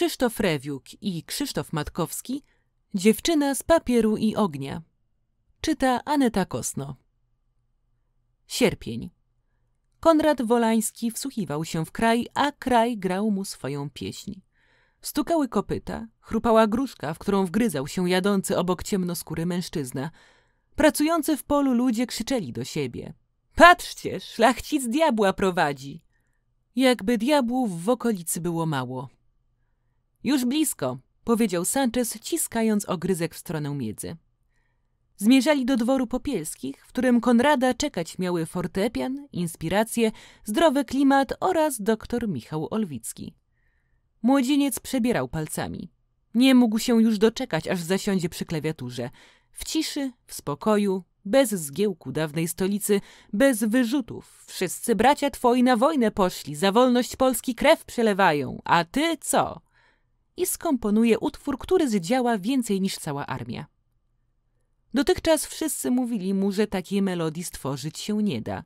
Krzysztof Rewiuk i Krzysztof Matkowski Dziewczyna z papieru i ognia. Czyta Aneta Kosno. Sierpień. Konrad Wolański wsłuchiwał się w kraj, a kraj grał mu swoją pieśń. Stukały kopyta, chrupała gruszka, w którą wgryzał się jadący obok ciemnoskóry mężczyzna. Pracujący w polu ludzie krzyczeli do siebie. Patrzcie, szlachcic diabła prowadzi! Jakby diabłów w okolicy było mało. Już blisko, powiedział Sanchez, ciskając ogryzek w stronę miedzy. Zmierzali do dworu popielskich, w którym Konrada czekać miały fortepian, inspiracje, zdrowy klimat oraz doktor Michał Olwicki. Młodzieniec przebierał palcami. Nie mógł się już doczekać, aż zasiądzie przy klawiaturze. W ciszy, w spokoju, bez zgiełku dawnej stolicy, bez wyrzutów. Wszyscy bracia twoi na wojnę poszli, za wolność Polski krew przelewają, a ty co? i skomponuje utwór, który zdziała więcej niż cała armia. Dotychczas wszyscy mówili mu, że takiej melodii stworzyć się nie da.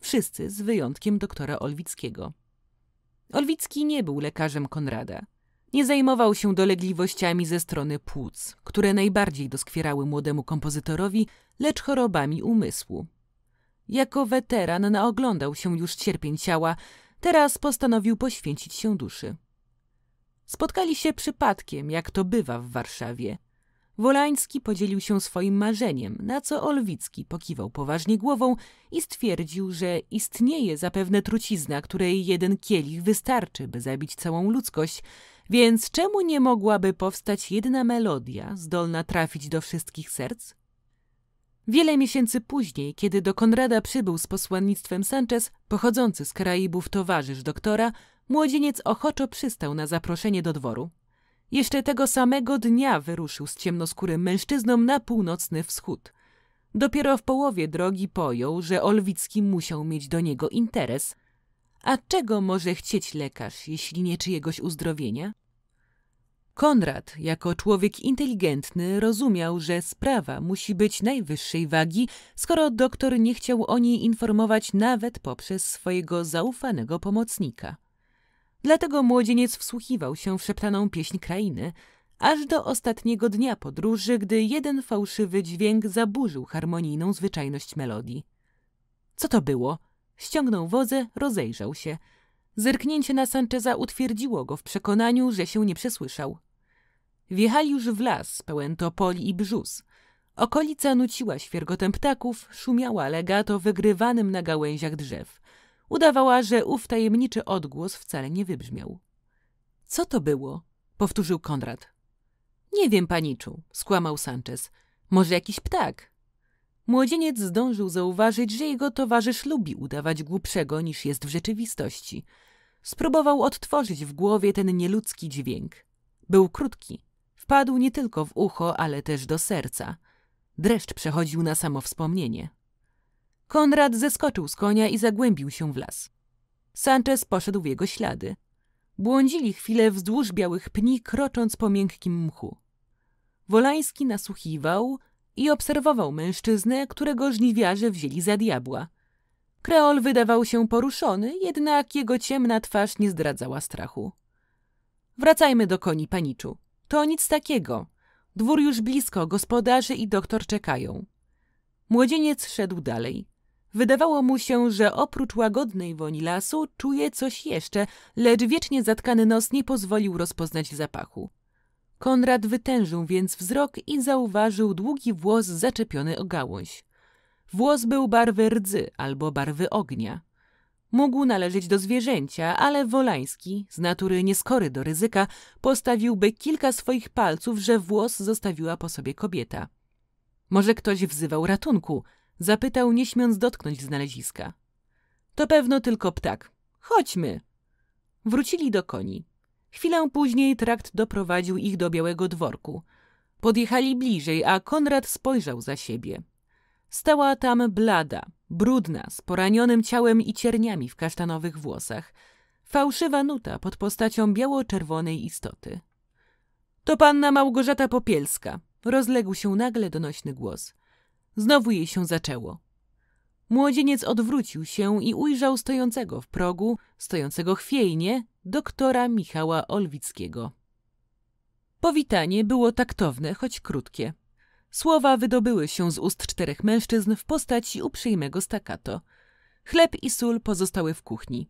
Wszyscy, z wyjątkiem doktora Olwickiego. Olwicki nie był lekarzem Konrada. Nie zajmował się dolegliwościami ze strony płuc, które najbardziej doskwierały młodemu kompozytorowi, lecz chorobami umysłu. Jako weteran naoglądał się już cierpień ciała, teraz postanowił poświęcić się duszy. Spotkali się przypadkiem, jak to bywa w Warszawie. Wolański podzielił się swoim marzeniem, na co Olwicki pokiwał poważnie głową i stwierdził, że istnieje zapewne trucizna, której jeden kielich wystarczy, by zabić całą ludzkość, więc czemu nie mogłaby powstać jedna melodia zdolna trafić do wszystkich serc? Wiele miesięcy później, kiedy do Konrada przybył z posłannictwem Sanchez, pochodzący z Karaibów towarzysz doktora, Młodzieniec ochoczo przystał na zaproszenie do dworu. Jeszcze tego samego dnia wyruszył z ciemnoskórym mężczyzną na północny wschód. Dopiero w połowie drogi pojął, że Olwicki musiał mieć do niego interes. A czego może chcieć lekarz, jeśli nie czyjegoś uzdrowienia? Konrad, jako człowiek inteligentny, rozumiał, że sprawa musi być najwyższej wagi, skoro doktor nie chciał o niej informować nawet poprzez swojego zaufanego pomocnika. Dlatego młodzieniec wsłuchiwał się w szeptaną pieśń krainy, aż do ostatniego dnia podróży, gdy jeden fałszywy dźwięk zaburzył harmonijną zwyczajność melodii. Co to było? Ściągnął wozę, rozejrzał się. Zerknięcie na Sancheza utwierdziło go w przekonaniu, że się nie przesłyszał. Wjechali już w las, pełen topoli i brzus. Okolica nuciła świergotem ptaków, szumiała legato wygrywanym na gałęziach drzew. Udawała, że ów tajemniczy odgłos wcale nie wybrzmiał. Co to było? powtórzył Konrad. Nie wiem, paniczu, skłamał Sanchez. Może jakiś ptak? Młodzieniec zdążył zauważyć, że jego towarzysz lubi udawać głupszego niż jest w rzeczywistości. Spróbował odtworzyć w głowie ten nieludzki dźwięk. Był krótki. Wpadł nie tylko w ucho, ale też do serca. Dreszcz przechodził na samo wspomnienie. Konrad zeskoczył z konia i zagłębił się w las. Sanchez poszedł w jego ślady. Błądzili chwilę wzdłuż białych pni, krocząc po miękkim mchu. Wolański nasłuchiwał i obserwował mężczyznę, którego żniwiarze wzięli za diabła. Kreol wydawał się poruszony, jednak jego ciemna twarz nie zdradzała strachu. Wracajmy do koni, paniczu. To nic takiego. Dwór już blisko, gospodarze i doktor czekają. Młodzieniec szedł dalej. Wydawało mu się, że oprócz łagodnej woni lasu czuje coś jeszcze, lecz wiecznie zatkany nos nie pozwolił rozpoznać zapachu. Konrad wytężył więc wzrok i zauważył długi włos zaczepiony o gałąź. Włos był barwy rdzy albo barwy ognia. Mógł należeć do zwierzęcia, ale Wolański, z natury nieskory do ryzyka, postawiłby kilka swoich palców, że włos zostawiła po sobie kobieta. Może ktoś wzywał ratunku – Zapytał, nie śmiąc dotknąć znaleziska. To pewno tylko ptak. Chodźmy. Wrócili do koni. Chwilę później trakt doprowadził ich do białego dworku. Podjechali bliżej, a Konrad spojrzał za siebie. Stała tam blada, brudna, z poranionym ciałem i cierniami w kasztanowych włosach. Fałszywa nuta pod postacią biało-czerwonej istoty. To panna Małgorzata Popielska, rozległ się nagle donośny głos. Znowu jej się zaczęło. Młodzieniec odwrócił się i ujrzał stojącego w progu, stojącego chwiejnie, doktora Michała Olwickiego. Powitanie było taktowne, choć krótkie. Słowa wydobyły się z ust czterech mężczyzn w postaci uprzejmego staccato. Chleb i sól pozostały w kuchni.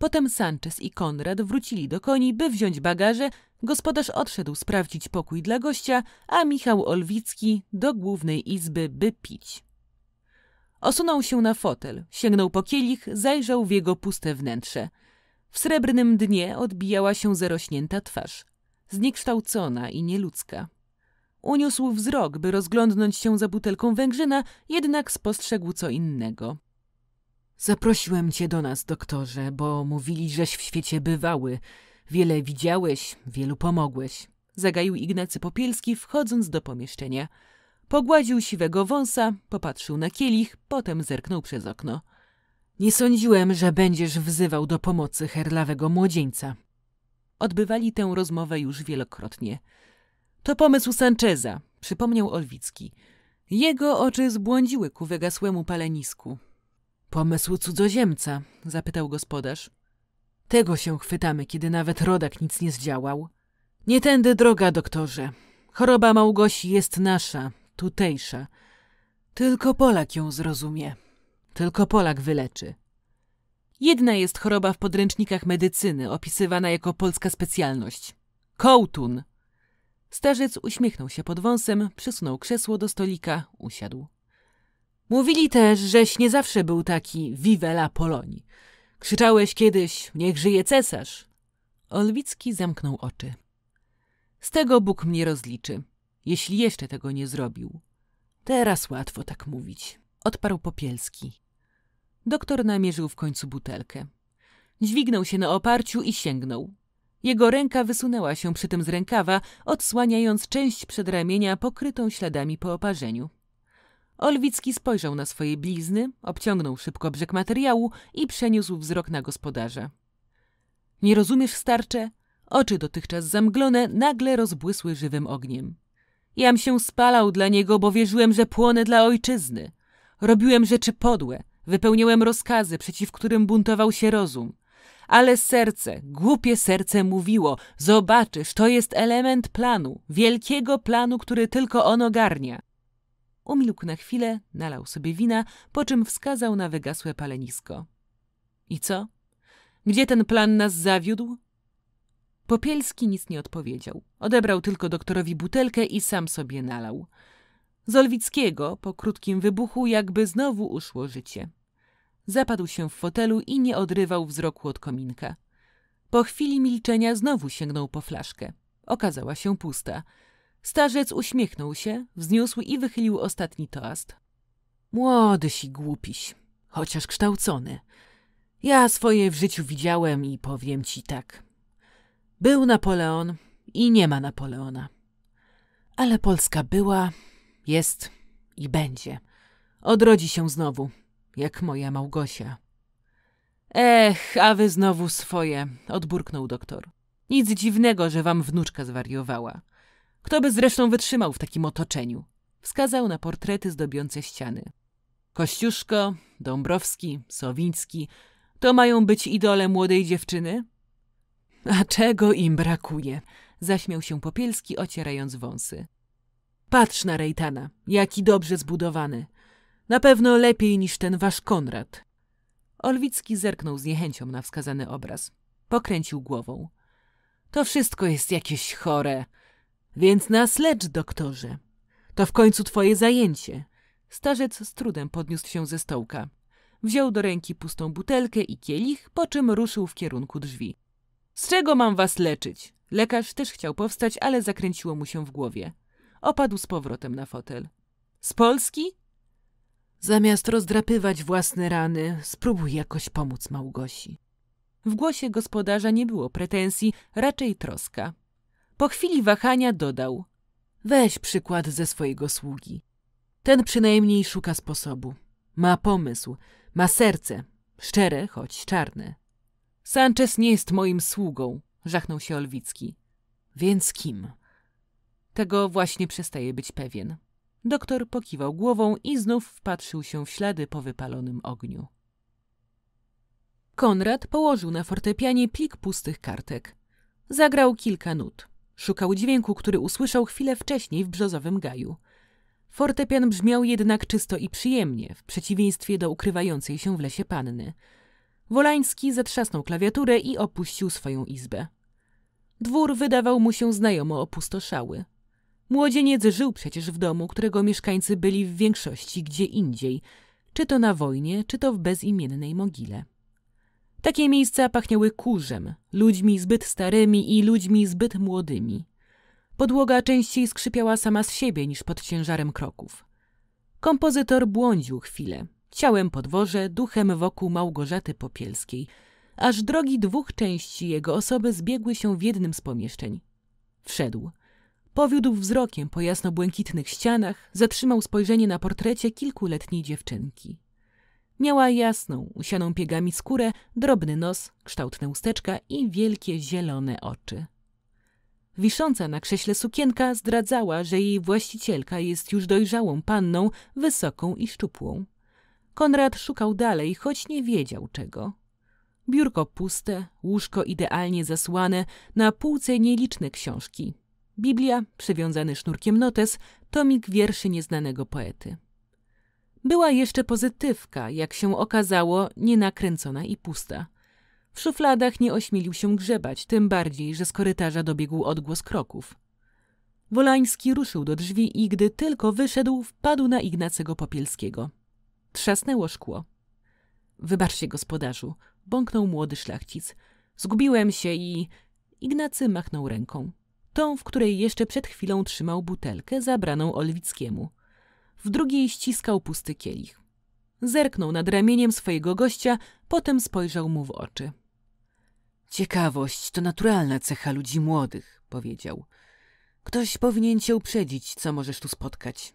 Potem Sanchez i Konrad wrócili do koni, by wziąć bagaże. Gospodarz odszedł sprawdzić pokój dla gościa, a Michał Olwicki do głównej izby, by pić. Osunął się na fotel, sięgnął po kielich, zajrzał w jego puste wnętrze. W srebrnym dnie odbijała się zarośnięta twarz, zniekształcona i nieludzka. Uniósł wzrok, by rozglądnąć się za butelką węgrzyna, jednak spostrzegł co innego. Zaprosiłem cię do nas, doktorze, bo mówili, żeś w świecie bywały. Wiele widziałeś, wielu pomogłeś. Zagaił Ignacy Popielski, wchodząc do pomieszczenia. Pogładził siwego wąsa, popatrzył na kielich, potem zerknął przez okno. Nie sądziłem, że będziesz wzywał do pomocy herlawego młodzieńca. Odbywali tę rozmowę już wielokrotnie. To pomysł Sancheza, przypomniał Olwicki. Jego oczy zbłądziły ku wygasłemu palenisku. Pomysł cudzoziemca, zapytał gospodarz. Tego się chwytamy, kiedy nawet rodak nic nie zdziałał. Nie tędy droga, doktorze. Choroba Małgosi jest nasza, tutejsza. Tylko Polak ją zrozumie. Tylko Polak wyleczy. Jedna jest choroba w podręcznikach medycyny, opisywana jako polska specjalność. Kołtun. Starzec uśmiechnął się pod wąsem, przysunął krzesło do stolika, usiadł. Mówili też, żeś nie zawsze był taki vive la Krzyczałeś kiedyś, niech żyje cesarz. Olwicki zamknął oczy. Z tego Bóg mnie rozliczy, jeśli jeszcze tego nie zrobił. Teraz łatwo tak mówić, odparł Popielski. Doktor namierzył w końcu butelkę. Dźwignął się na oparciu i sięgnął. Jego ręka wysunęła się przy tym z rękawa, odsłaniając część przedramienia pokrytą śladami po oparzeniu. Olwicki spojrzał na swoje blizny, obciągnął szybko brzeg materiału i przeniósł wzrok na gospodarza. Nie rozumiesz, starcze? Oczy dotychczas zamglone nagle rozbłysły żywym ogniem. Jam się spalał dla niego, bo wierzyłem, że płonę dla ojczyzny. Robiłem rzeczy podłe, wypełniałem rozkazy, przeciw którym buntował się rozum. Ale serce, głupie serce mówiło, zobaczysz, to jest element planu, wielkiego planu, który tylko on ogarnia. Umilkł na chwilę, nalał sobie wina, po czym wskazał na wygasłe palenisko. I co? Gdzie ten plan nas zawiódł? Popielski nic nie odpowiedział. Odebrał tylko doktorowi butelkę i sam sobie nalał. Zolwickiego po krótkim wybuchu jakby znowu uszło życie. Zapadł się w fotelu i nie odrywał wzroku od kominka. Po chwili milczenia znowu sięgnął po flaszkę. Okazała się pusta. Starzec uśmiechnął się, wzniósł i wychylił ostatni toast. Młodyś i głupiś, chociaż kształcony. Ja swoje w życiu widziałem i powiem ci tak. Był Napoleon i nie ma Napoleona. Ale Polska była, jest i będzie. Odrodzi się znowu, jak moja Małgosia. Ech, a wy znowu swoje, odburknął doktor. Nic dziwnego, że wam wnuczka zwariowała. Kto by zresztą wytrzymał w takim otoczeniu? Wskazał na portrety zdobiące ściany. Kościuszko, Dąbrowski, Sowiński to mają być idole młodej dziewczyny? A czego im brakuje? Zaśmiał się Popielski, ocierając wąsy. Patrz na Rejtana, jaki dobrze zbudowany. Na pewno lepiej niż ten wasz Konrad. Olwicki zerknął z niechęcią na wskazany obraz. Pokręcił głową. To wszystko jest jakieś chore. Więc nas lecz, doktorze. To w końcu twoje zajęcie. Starzec z trudem podniósł się ze stołka. Wziął do ręki pustą butelkę i kielich, po czym ruszył w kierunku drzwi. Z czego mam was leczyć? Lekarz też chciał powstać, ale zakręciło mu się w głowie. Opadł z powrotem na fotel. Z Polski? Zamiast rozdrapywać własne rany, spróbuj jakoś pomóc Małgosi. W głosie gospodarza nie było pretensji, raczej troska. Po chwili wahania dodał: Weź przykład ze swojego sługi. Ten przynajmniej szuka sposobu. Ma pomysł, ma serce, szczere, choć czarne. Sanchez nie jest moim sługą, żachnął się Olwicki. Więc kim? Tego właśnie przestaje być pewien. Doktor pokiwał głową i znów wpatrzył się w ślady po wypalonym ogniu. Konrad położył na fortepianie plik pustych kartek. Zagrał kilka nut. Szukał dźwięku, który usłyszał chwilę wcześniej w brzozowym gaju. Fortepian brzmiał jednak czysto i przyjemnie, w przeciwieństwie do ukrywającej się w lesie panny. Wolański zatrzasnął klawiaturę i opuścił swoją izbę. Dwór wydawał mu się znajomo opustoszały. Młodzieniec żył przecież w domu, którego mieszkańcy byli w większości gdzie indziej, czy to na wojnie, czy to w bezimiennej mogile. Takie miejsca pachniały kurzem, ludźmi zbyt starymi i ludźmi zbyt młodymi. Podłoga częściej skrzypiała sama z siebie niż pod ciężarem kroków. Kompozytor błądził chwilę, ciałem po dworze, duchem wokół Małgorzaty Popielskiej, aż drogi dwóch części jego osoby zbiegły się w jednym z pomieszczeń. Wszedł. Powiódł wzrokiem po jasno-błękitnych ścianach, zatrzymał spojrzenie na portrecie kilkuletniej dziewczynki. Miała jasną, usianą piegami skórę, drobny nos, kształtne usteczka i wielkie zielone oczy. Wisząca na krześle sukienka zdradzała, że jej właścicielka jest już dojrzałą panną, wysoką i szczupłą. Konrad szukał dalej, choć nie wiedział czego. Biurko puste, łóżko idealnie zasłane, na półce nieliczne książki. Biblia, przywiązany sznurkiem notes, tomik wierszy nieznanego poety. Była jeszcze pozytywka, jak się okazało, nienakręcona i pusta. W szufladach nie ośmielił się grzebać, tym bardziej, że z korytarza dobiegł odgłos kroków. Wolański ruszył do drzwi i gdy tylko wyszedł, wpadł na Ignacego Popielskiego. Trzasnęło szkło. Wybaczcie, gospodarzu, bąknął młody szlachcic. Zgubiłem się i... Ignacy machnął ręką. Tą, w której jeszcze przed chwilą trzymał butelkę zabraną Olwickiemu w drugiej ściskał pusty kielich. Zerknął nad ramieniem swojego gościa, potem spojrzał mu w oczy. Ciekawość to naturalna cecha ludzi młodych, powiedział. Ktoś powinien cię uprzedzić, co możesz tu spotkać.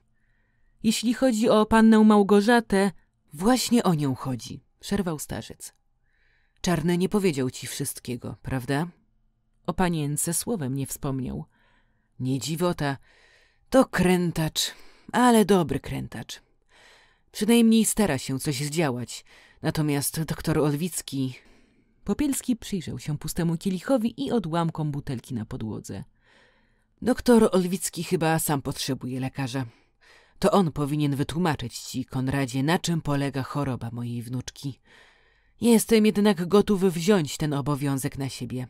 Jeśli chodzi o pannę Małgorzatę, właśnie o nią chodzi, przerwał starzec. Czarny nie powiedział ci wszystkiego, prawda? O panience słowem nie wspomniał. Nie dziwota, to krętacz ale dobry krętacz. Przynajmniej stara się coś zdziałać. Natomiast doktor Olwicki... Popielski przyjrzał się pustemu kielichowi i odłamkom butelki na podłodze. Doktor Olwicki chyba sam potrzebuje lekarza. To on powinien wytłumaczyć ci, Konradzie, na czym polega choroba mojej wnuczki. Jestem jednak gotów wziąć ten obowiązek na siebie.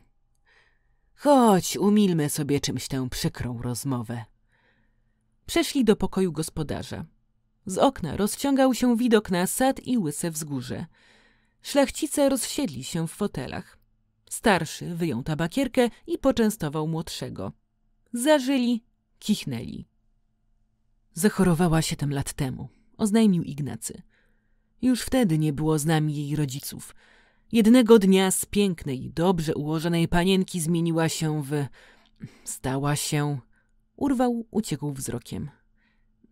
Chodź, umilmy sobie czymś tę przykrą rozmowę. Przeszli do pokoju gospodarza. Z okna rozciągał się widok na sad i łyse wzgórze. Szlachcice rozsiedli się w fotelach. Starszy wyjął tabakierkę i poczęstował młodszego. Zażyli, kichnęli. Zachorowała siedem lat temu, oznajmił Ignacy. Już wtedy nie było z nami jej rodziców. Jednego dnia z pięknej, dobrze ułożonej panienki zmieniła się w... stała się... Urwał, uciekł wzrokiem.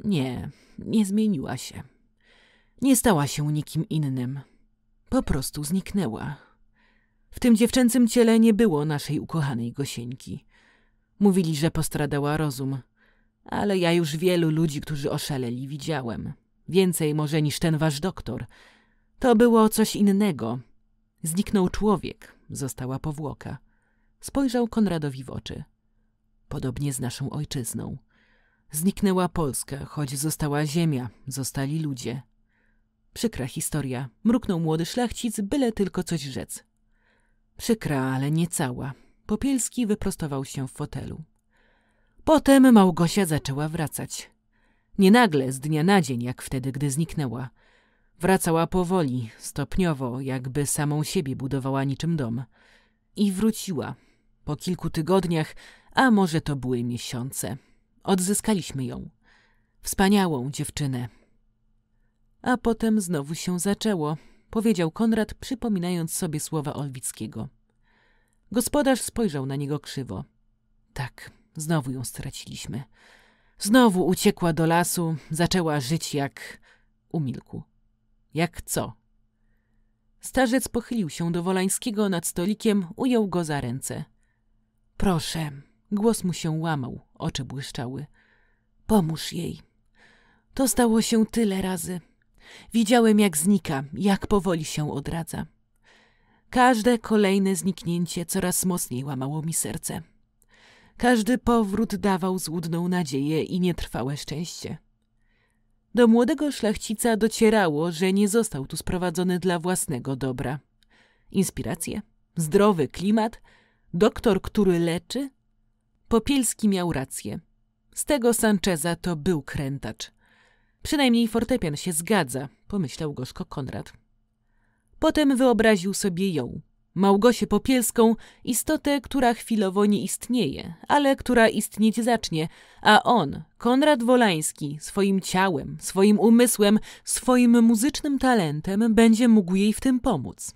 Nie, nie zmieniła się. Nie stała się nikim innym. Po prostu zniknęła. W tym dziewczęcym ciele nie było naszej ukochanej Gosieńki. Mówili, że postradała rozum, ale ja już wielu ludzi, którzy oszaleli, widziałem. Więcej może niż ten wasz doktor. To było coś innego. Zniknął człowiek, została powłoka. Spojrzał Konradowi w oczy podobnie z naszą ojczyzną. Zniknęła Polska, choć została ziemia, zostali ludzie. Przykra historia, mruknął młody szlachcic, byle tylko coś rzec. Przykra, ale nie cała. Popielski wyprostował się w fotelu. Potem Małgosia zaczęła wracać. Nie nagle, z dnia na dzień, jak wtedy, gdy zniknęła. Wracała powoli, stopniowo, jakby samą siebie budowała niczym dom. I wróciła. Po kilku tygodniach a może to były miesiące. Odzyskaliśmy ją. Wspaniałą dziewczynę. A potem znowu się zaczęło, powiedział Konrad, przypominając sobie słowa Olwickiego. Gospodarz spojrzał na niego krzywo. Tak, znowu ją straciliśmy. Znowu uciekła do lasu, zaczęła żyć jak... Umilkł. Jak co? Starzec pochylił się do Wolańskiego nad stolikiem, ujął go za ręce. Proszę, Głos mu się łamał, oczy błyszczały. Pomóż jej. To stało się tyle razy. Widziałem, jak znika, jak powoli się odradza. Każde kolejne zniknięcie coraz mocniej łamało mi serce. Każdy powrót dawał złudną nadzieję i nietrwałe szczęście. Do młodego szlachcica docierało, że nie został tu sprowadzony dla własnego dobra. Inspiracje, zdrowy klimat, doktor, który leczy, Popielski miał rację. Z tego Sancheza to był krętacz. Przynajmniej fortepian się zgadza, pomyślał gorzko Konrad. Potem wyobraził sobie ją, Małgosię Popielską, istotę, która chwilowo nie istnieje, ale która istnieć zacznie, a on, Konrad Wolański, swoim ciałem, swoim umysłem, swoim muzycznym talentem będzie mógł jej w tym pomóc.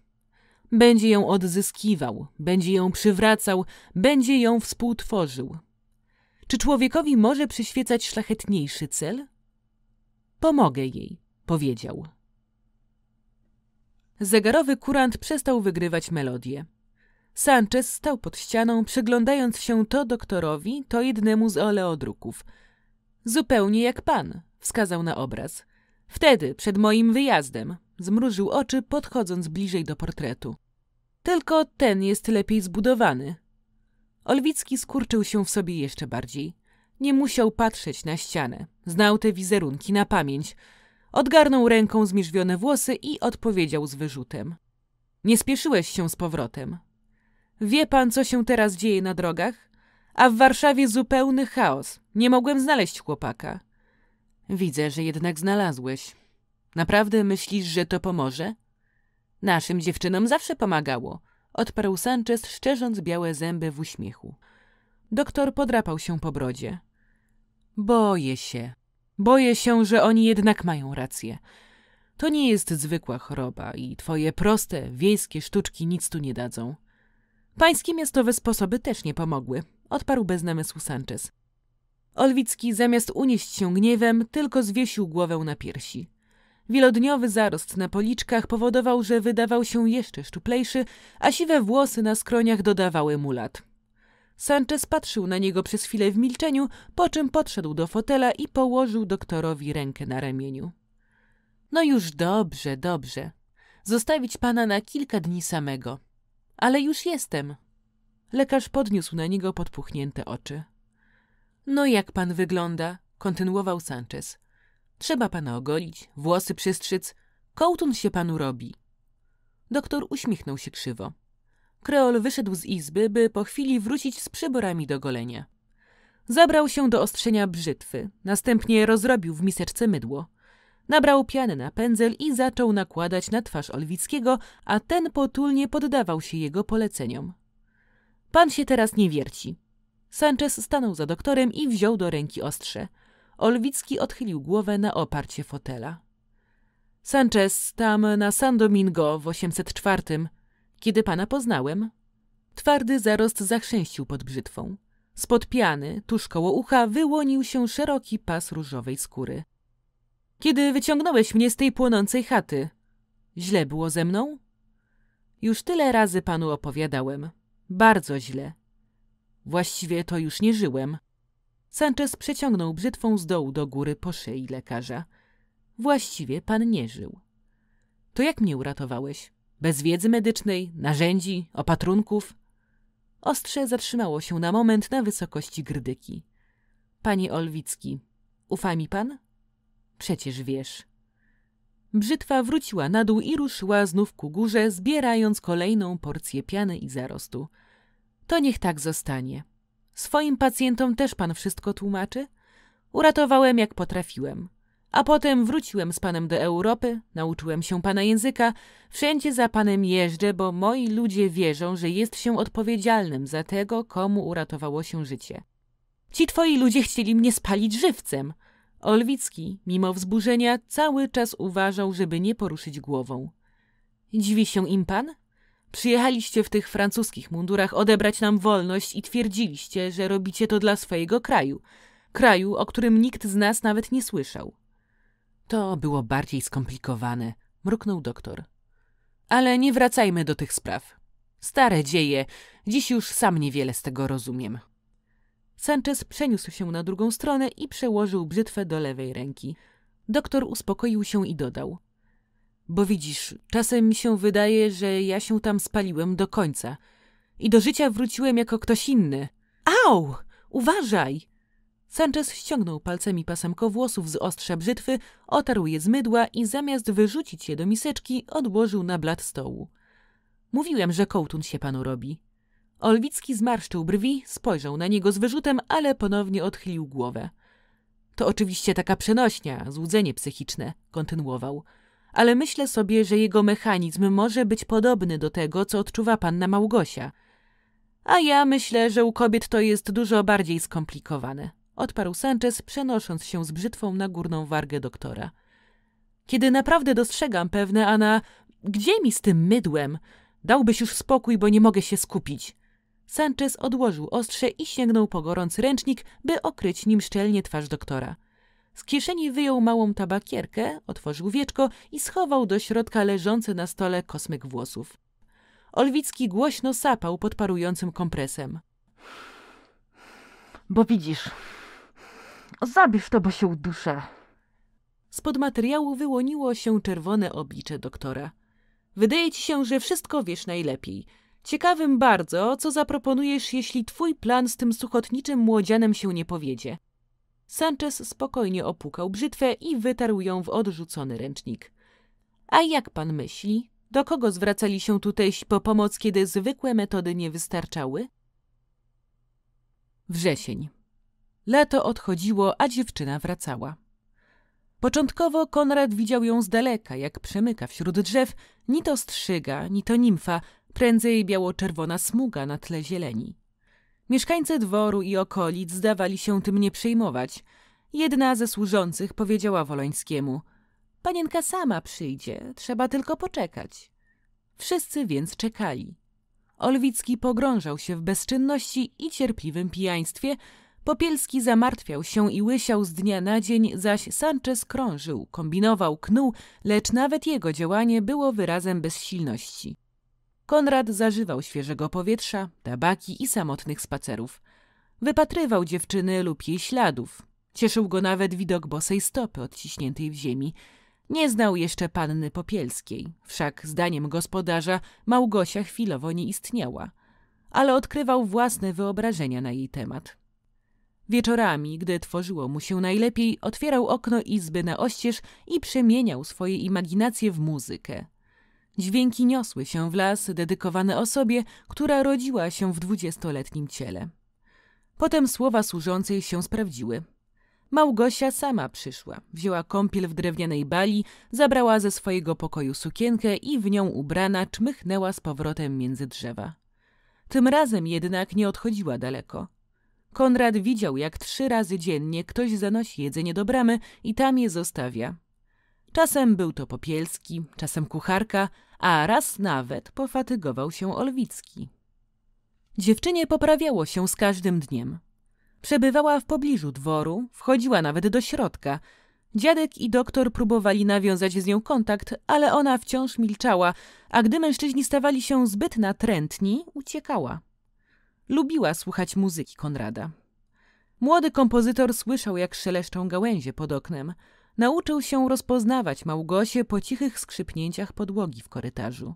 Będzie ją odzyskiwał, będzie ją przywracał, będzie ją współtworzył. Czy człowiekowi może przyświecać szlachetniejszy cel? Pomogę jej, powiedział. Zegarowy kurant przestał wygrywać melodię. Sanchez stał pod ścianą, przyglądając się to doktorowi, to jednemu z oleodruków. Zupełnie jak pan, wskazał na obraz. Wtedy, przed moim wyjazdem. Zmrużył oczy, podchodząc bliżej do portretu. Tylko ten jest lepiej zbudowany. Olwicki skurczył się w sobie jeszcze bardziej. Nie musiał patrzeć na ścianę. Znał te wizerunki na pamięć. Odgarnął ręką zmierzwione włosy i odpowiedział z wyrzutem. Nie spieszyłeś się z powrotem. Wie pan, co się teraz dzieje na drogach? A w Warszawie zupełny chaos. Nie mogłem znaleźć chłopaka. Widzę, że jednak znalazłeś. Naprawdę myślisz, że to pomoże? Naszym dziewczynom zawsze pomagało, odparł Sanchez, szczerząc białe zęby w uśmiechu. Doktor podrapał się po brodzie. Boję się. Boję się, że oni jednak mają rację. To nie jest zwykła choroba i twoje proste, wiejskie sztuczki nic tu nie dadzą. Pańskie miastowe sposoby też nie pomogły, odparł bez namysłu Sanchez. Olwicki zamiast unieść się gniewem, tylko zwiesił głowę na piersi. Wielodniowy zarost na policzkach powodował, że wydawał się jeszcze szczuplejszy, a siwe włosy na skroniach dodawały mu lat. Sanchez patrzył na niego przez chwilę w milczeniu, po czym podszedł do fotela i położył doktorowi rękę na ramieniu. No już dobrze, dobrze. Zostawić pana na kilka dni samego. Ale już jestem. Lekarz podniósł na niego podpuchnięte oczy. No jak pan wygląda? kontynuował Sanchez. Trzeba pana ogolić, włosy przystrzyc. Kołtun się panu robi. Doktor uśmiechnął się krzywo. Kreol wyszedł z izby, by po chwili wrócić z przyborami do golenia. Zabrał się do ostrzenia brzytwy, następnie rozrobił w miseczce mydło. Nabrał piany na pędzel i zaczął nakładać na twarz Olwickiego, a ten potulnie poddawał się jego poleceniom. Pan się teraz nie wierci. Sanchez stanął za doktorem i wziął do ręki ostrze. Olwicki odchylił głowę na oparcie fotela. Sanchez tam na San Domingo w 804, kiedy pana poznałem. Twardy zarost zachrzęścił pod brzytwą. Spod piany, tuż koło ucha, wyłonił się szeroki pas różowej skóry. Kiedy wyciągnąłeś mnie z tej płonącej chaty? Źle było ze mną? Już tyle razy panu opowiadałem. Bardzo źle. Właściwie to już nie żyłem. Sanchez przeciągnął brzytwą z dołu do góry po szyi lekarza. Właściwie pan nie żył. To jak mnie uratowałeś? Bez wiedzy medycznej, narzędzi, opatrunków? Ostrze zatrzymało się na moment na wysokości grdyki. Panie Olwicki, ufa mi pan? Przecież wiesz. Brzytwa wróciła na dół i ruszyła znów ku górze, zbierając kolejną porcję piany i zarostu. To niech tak zostanie. Swoim pacjentom też pan wszystko tłumaczy? Uratowałem jak potrafiłem. A potem wróciłem z panem do Europy, nauczyłem się pana języka, wszędzie za panem jeżdżę, bo moi ludzie wierzą, że jest się odpowiedzialnym za tego, komu uratowało się życie. Ci twoi ludzie chcieli mnie spalić żywcem. Olwicki, mimo wzburzenia, cały czas uważał, żeby nie poruszyć głową. Dziwi się im pan? Przyjechaliście w tych francuskich mundurach odebrać nam wolność i twierdziliście, że robicie to dla swojego kraju. Kraju, o którym nikt z nas nawet nie słyszał. To było bardziej skomplikowane, mruknął doktor. Ale nie wracajmy do tych spraw. Stare dzieje, dziś już sam niewiele z tego rozumiem. Sanchez przeniósł się na drugą stronę i przełożył brzytwę do lewej ręki. Doktor uspokoił się i dodał. Bo widzisz, czasem mi się wydaje, że ja się tam spaliłem do końca i do życia wróciłem jako ktoś inny. Au! Uważaj! Sanchez ściągnął palcami pasemko włosów z ostrza brzytwy, otarł je z mydła i zamiast wyrzucić je do miseczki, odłożył na blat stołu. Mówiłem, że kołtun się panu robi. Olwicki zmarszczył brwi, spojrzał na niego z wyrzutem, ale ponownie odchylił głowę. To oczywiście taka przenośnia, złudzenie psychiczne, kontynuował ale myślę sobie, że jego mechanizm może być podobny do tego, co odczuwa panna Małgosia. A ja myślę, że u kobiet to jest dużo bardziej skomplikowane, odparł Sanchez, przenosząc się z brzytwą na górną wargę doktora. Kiedy naprawdę dostrzegam pewne, a na gdzie mi z tym mydłem? Dałbyś już spokój, bo nie mogę się skupić. Sanchez odłożył ostrze i sięgnął po gorący ręcznik, by okryć nim szczelnie twarz doktora. Z kieszeni wyjął małą tabakierkę, otworzył wieczko i schował do środka leżący na stole kosmyk włosów. Olwicki głośno sapał pod parującym kompresem. Bo widzisz, zabierz to, bo się uduszę. Spod materiału wyłoniło się czerwone oblicze doktora. Wydaje ci się, że wszystko wiesz najlepiej. Ciekawym bardzo, co zaproponujesz, jeśli twój plan z tym suchotniczym młodzianem się nie powiedzie. Sanchez spokojnie opukał brzytwę i wytarł ją w odrzucony ręcznik. A jak pan myśli? Do kogo zwracali się tutejsi po pomoc, kiedy zwykłe metody nie wystarczały? Wrzesień. Lato odchodziło, a dziewczyna wracała. Początkowo Konrad widział ją z daleka, jak przemyka wśród drzew, ni to strzyga, ni to nimfa, prędzej biało-czerwona smuga na tle zieleni. Mieszkańcy dworu i okolic zdawali się tym nie przejmować. Jedna ze służących powiedziała Wolońskiemu – Panienka sama przyjdzie, trzeba tylko poczekać. Wszyscy więc czekali. Olwicki pogrążał się w bezczynności i cierpliwym pijaństwie, Popielski zamartwiał się i łysiał z dnia na dzień, zaś Sanchez krążył, kombinował, knuł, lecz nawet jego działanie było wyrazem bezsilności. Konrad zażywał świeżego powietrza, tabaki i samotnych spacerów. Wypatrywał dziewczyny lub jej śladów. Cieszył go nawet widok bosej stopy odciśniętej w ziemi. Nie znał jeszcze panny Popielskiej, wszak zdaniem gospodarza Małgosia chwilowo nie istniała, ale odkrywał własne wyobrażenia na jej temat. Wieczorami, gdy tworzyło mu się najlepiej, otwierał okno izby na oścież i przemieniał swoje imaginacje w muzykę. Dźwięki niosły się w las dedykowany osobie, która rodziła się w dwudziestoletnim ciele. Potem słowa służącej się sprawdziły. Małgosia sama przyszła, wzięła kąpiel w drewnianej bali, zabrała ze swojego pokoju sukienkę i w nią ubrana czmychnęła z powrotem między drzewa. Tym razem jednak nie odchodziła daleko. Konrad widział, jak trzy razy dziennie ktoś zanosi jedzenie do bramy i tam je zostawia, Czasem był to Popielski, czasem kucharka, a raz nawet pofatygował się Olwicki. Dziewczynie poprawiało się z każdym dniem. Przebywała w pobliżu dworu, wchodziła nawet do środka. Dziadek i doktor próbowali nawiązać z nią kontakt, ale ona wciąż milczała, a gdy mężczyźni stawali się zbyt natrętni, uciekała. Lubiła słuchać muzyki Konrada. Młody kompozytor słyszał, jak szeleszczą gałęzie pod oknem – nauczył się rozpoznawać Małgosie po cichych skrzypnięciach podłogi w korytarzu.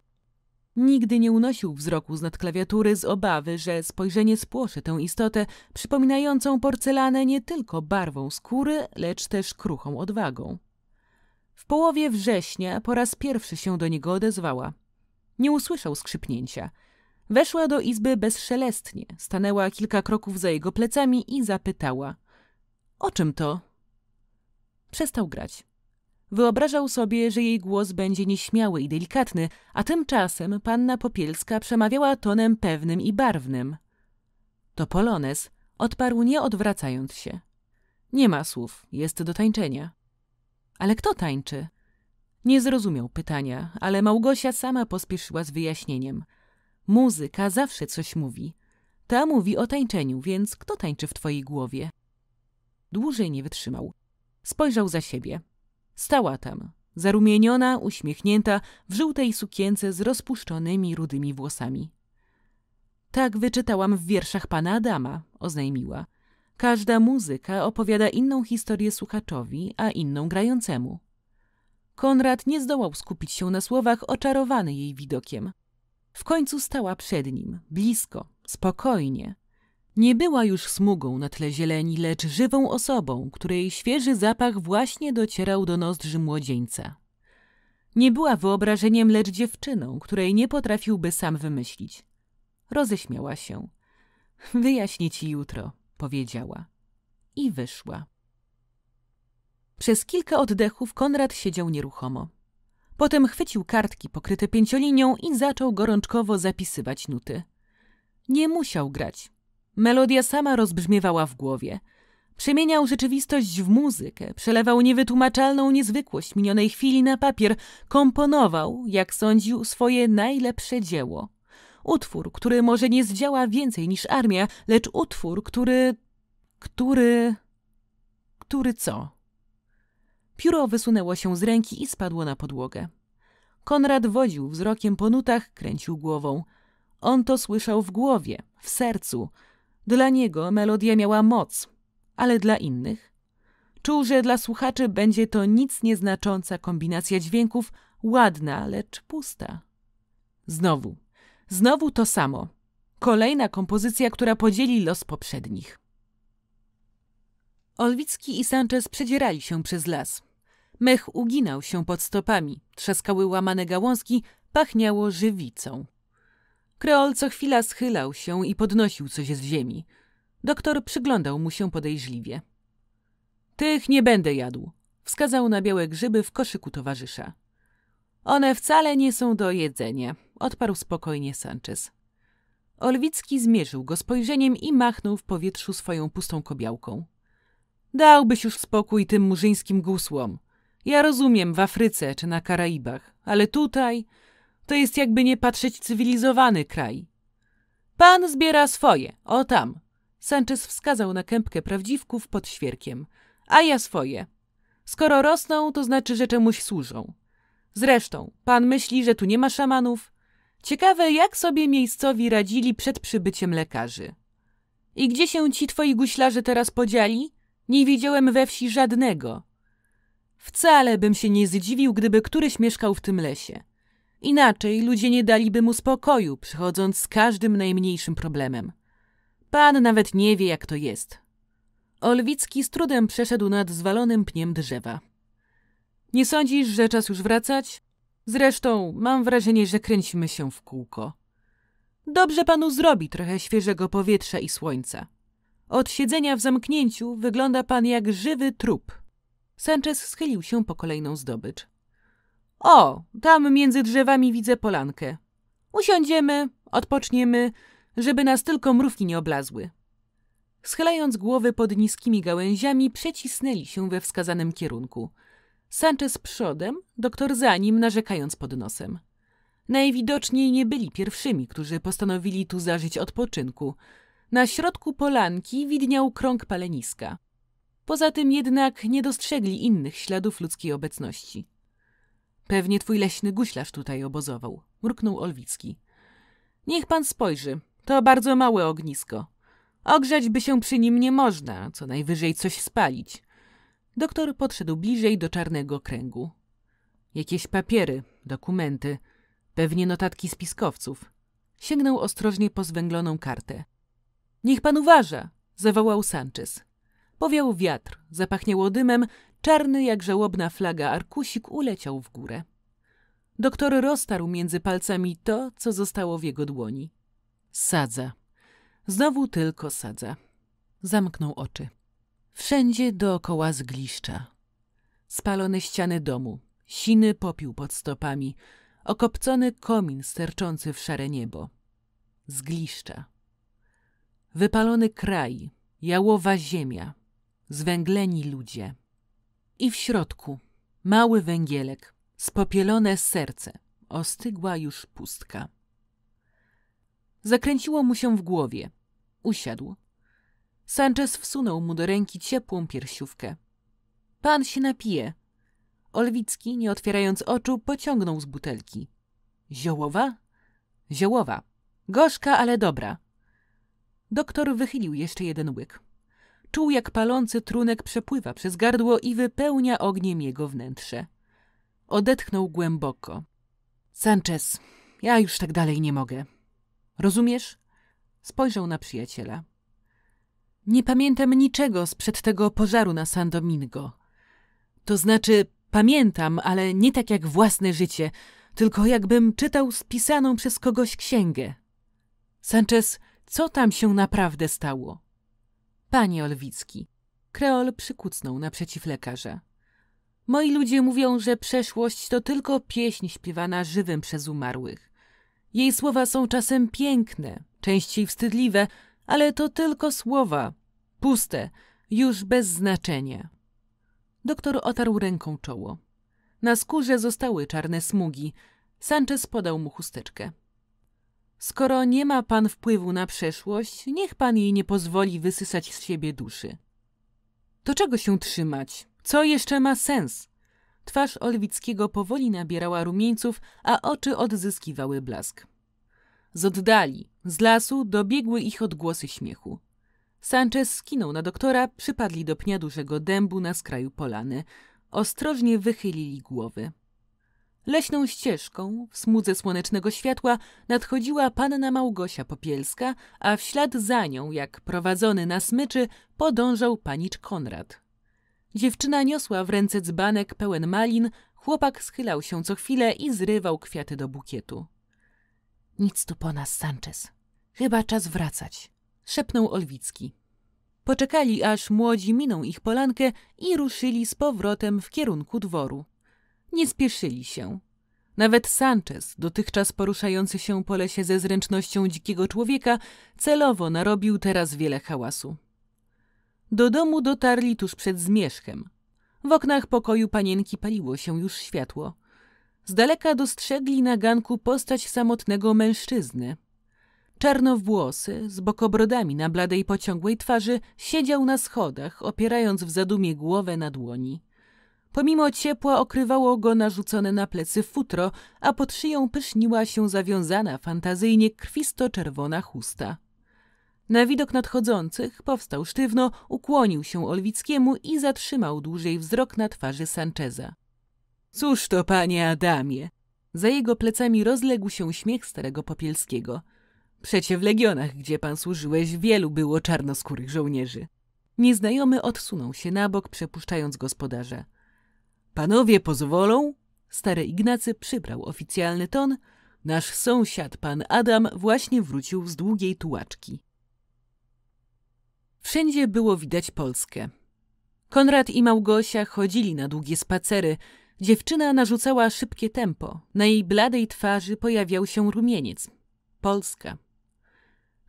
Nigdy nie unosił wzroku z nad klawiatury z obawy, że spojrzenie spłoszy tę istotę przypominającą porcelanę nie tylko barwą skóry, lecz też kruchą odwagą. W połowie września po raz pierwszy się do niego odezwała. Nie usłyszał skrzypnięcia. Weszła do izby bezszelestnie, stanęła kilka kroków za jego plecami i zapytała: O czym to? Przestał grać. Wyobrażał sobie, że jej głos będzie nieśmiały i delikatny, a tymczasem panna Popielska przemawiała tonem pewnym i barwnym. To Polones odparł nie odwracając się. Nie ma słów, jest do tańczenia. Ale kto tańczy? Nie zrozumiał pytania, ale Małgosia sama pospieszyła z wyjaśnieniem. Muzyka zawsze coś mówi. Ta mówi o tańczeniu, więc kto tańczy w twojej głowie? Dłużej nie wytrzymał. Spojrzał za siebie. Stała tam, zarumieniona, uśmiechnięta, w żółtej sukience z rozpuszczonymi rudymi włosami. Tak wyczytałam w wierszach pana Adama, oznajmiła. Każda muzyka opowiada inną historię słuchaczowi, a inną grającemu. Konrad nie zdołał skupić się na słowach, oczarowany jej widokiem. W końcu stała przed nim, blisko, spokojnie, nie była już smugą na tle zieleni, lecz żywą osobą, której świeży zapach właśnie docierał do nozdrzy młodzieńca. Nie była wyobrażeniem, lecz dziewczyną, której nie potrafiłby sam wymyślić. Roześmiała się. Wyjaśnię ci jutro, powiedziała. I wyszła. Przez kilka oddechów Konrad siedział nieruchomo. Potem chwycił kartki pokryte pięciolinią i zaczął gorączkowo zapisywać nuty. Nie musiał grać, Melodia sama rozbrzmiewała w głowie. Przemieniał rzeczywistość w muzykę, przelewał niewytłumaczalną niezwykłość minionej chwili na papier, komponował, jak sądził, swoje najlepsze dzieło. Utwór, który może nie zdziała więcej niż armia, lecz utwór, który... który... który co? Pióro wysunęło się z ręki i spadło na podłogę. Konrad wodził wzrokiem po nutach, kręcił głową. On to słyszał w głowie, w sercu – dla niego melodia miała moc, ale dla innych. Czuł, że dla słuchaczy będzie to nic nieznacząca kombinacja dźwięków, ładna, lecz pusta. Znowu, znowu to samo. Kolejna kompozycja, która podzieli los poprzednich. Olwicki i Sanchez przedzierali się przez las. Mech uginał się pod stopami, trzaskały łamane gałązki, pachniało żywicą. Kreol co chwila schylał się i podnosił coś z ziemi. Doktor przyglądał mu się podejrzliwie. Tych nie będę jadł, wskazał na białe grzyby w koszyku towarzysza. One wcale nie są do jedzenia, odparł spokojnie Sanchez. Olwicki zmierzył go spojrzeniem i machnął w powietrzu swoją pustą kobiałką. Dałbyś już spokój tym murzyńskim gusłom. Ja rozumiem w Afryce czy na Karaibach, ale tutaj to jest jakby nie patrzeć cywilizowany kraj. Pan zbiera swoje, o tam. Sanchez wskazał na kępkę prawdziwków pod świerkiem. A ja swoje. Skoro rosną, to znaczy, że czemuś służą. Zresztą, pan myśli, że tu nie ma szamanów? Ciekawe, jak sobie miejscowi radzili przed przybyciem lekarzy. I gdzie się ci twoi guślarze teraz podzieli? Nie widziałem we wsi żadnego. Wcale bym się nie zdziwił, gdyby któryś mieszkał w tym lesie. Inaczej ludzie nie daliby mu spokoju, przychodząc z każdym najmniejszym problemem. Pan nawet nie wie, jak to jest. Olwicki z trudem przeszedł nad zwalonym pniem drzewa. Nie sądzisz, że czas już wracać? Zresztą mam wrażenie, że kręcimy się w kółko. Dobrze panu zrobi trochę świeżego powietrza i słońca. Od siedzenia w zamknięciu wygląda pan jak żywy trup. Sanchez schylił się po kolejną zdobycz. O, tam między drzewami widzę polankę. Usiądziemy, odpoczniemy, żeby nas tylko mrówki nie oblazły. Schylając głowy pod niskimi gałęziami, przecisnęli się we wskazanym kierunku. Sanchez przodem, doktor za nim, narzekając pod nosem. Najwidoczniej nie byli pierwszymi, którzy postanowili tu zażyć odpoczynku. Na środku polanki widniał krąg paleniska. Poza tym jednak nie dostrzegli innych śladów ludzkiej obecności. Pewnie twój leśny guślarz tutaj obozował, mruknął Olwicki. Niech pan spojrzy, to bardzo małe ognisko. Ogrzać by się przy nim nie można, co najwyżej coś spalić. Doktor podszedł bliżej do czarnego kręgu. Jakieś papiery, dokumenty, pewnie notatki spiskowców. Sięgnął ostrożnie po zwęgloną kartę. Niech pan uważa, zawołał Sanchez. Powiał wiatr, zapachniało dymem Czarny jak żałobna flaga arkusik uleciał w górę. Doktor roztarł między palcami to, co zostało w jego dłoni. Sadza. Znowu tylko sadza. Zamknął oczy. Wszędzie dookoła zgliszcza. Spalone ściany domu, siny popiół pod stopami, okopcony komin sterczący w szare niebo. Zgliszcza. Wypalony kraj, jałowa ziemia, zwęgleni ludzie. I w środku mały węgielek, spopielone serce, ostygła już pustka. Zakręciło mu się w głowie. Usiadł. Sanchez wsunął mu do ręki ciepłą piersiówkę. Pan się napije. Olwicki, nie otwierając oczu, pociągnął z butelki. Ziołowa? Ziołowa. Gorzka, ale dobra. Doktor wychylił jeszcze jeden łyk. Czuł, jak palący trunek przepływa przez gardło i wypełnia ogniem jego wnętrze. Odetchnął głęboko. Sanchez, ja już tak dalej nie mogę. Rozumiesz? Spojrzał na przyjaciela. Nie pamiętam niczego sprzed tego pożaru na San Domingo. To znaczy, pamiętam, ale nie tak jak własne życie, tylko jakbym czytał spisaną przez kogoś księgę. Sanchez, co tam się naprawdę stało? Panie Olwicki. Kreol przykucnął naprzeciw lekarza. Moi ludzie mówią, że przeszłość to tylko pieśń śpiewana żywym przez umarłych. Jej słowa są czasem piękne, częściej wstydliwe, ale to tylko słowa, puste, już bez znaczenia. Doktor otarł ręką czoło. Na skórze zostały czarne smugi. Sanchez podał mu chusteczkę. Skoro nie ma pan wpływu na przeszłość, niech pan jej nie pozwoli wysysać z siebie duszy. To czego się trzymać? Co jeszcze ma sens? Twarz Olwickiego powoli nabierała rumieńców, a oczy odzyskiwały blask. Z oddali, z lasu, dobiegły ich odgłosy śmiechu. Sanchez skinął na doktora, przypadli do pnia dużego dębu na skraju polany. Ostrożnie wychylili głowy. Leśną ścieżką, w smudze słonecznego światła, nadchodziła panna Małgosia Popielska, a w ślad za nią, jak prowadzony na smyczy, podążał panicz Konrad. Dziewczyna niosła w ręce dzbanek pełen malin, chłopak schylał się co chwilę i zrywał kwiaty do bukietu. Nic tu po nas, Sanchez. Chyba czas wracać, szepnął Olwicki. Poczekali, aż młodzi miną ich polankę i ruszyli z powrotem w kierunku dworu. Nie spieszyli się. Nawet Sanchez, dotychczas poruszający się po lesie ze zręcznością dzikiego człowieka, celowo narobił teraz wiele hałasu. Do domu dotarli tuż przed zmierzchem. W oknach pokoju panienki paliło się już światło. Z daleka dostrzegli na ganku postać samotnego mężczyzny. Czarnowłosy, z bokobrodami na bladej pociągłej twarzy, siedział na schodach, opierając w zadumie głowę na dłoni. Pomimo ciepła okrywało go narzucone na plecy futro, a pod szyją pyszniła się zawiązana fantazyjnie krwisto-czerwona chusta. Na widok nadchodzących powstał sztywno, ukłonił się Olwickiemu i zatrzymał dłużej wzrok na twarzy Sancheza. Cóż to, panie Adamie? Za jego plecami rozległ się śmiech starego Popielskiego. Przecie w legionach, gdzie pan służyłeś, wielu było czarnoskórych żołnierzy. Nieznajomy odsunął się na bok, przepuszczając gospodarza. Panowie pozwolą? Stary Ignacy przybrał oficjalny ton. Nasz sąsiad, pan Adam, właśnie wrócił z długiej tułaczki. Wszędzie było widać Polskę. Konrad i Małgosia chodzili na długie spacery. Dziewczyna narzucała szybkie tempo. Na jej bladej twarzy pojawiał się rumieniec. Polska.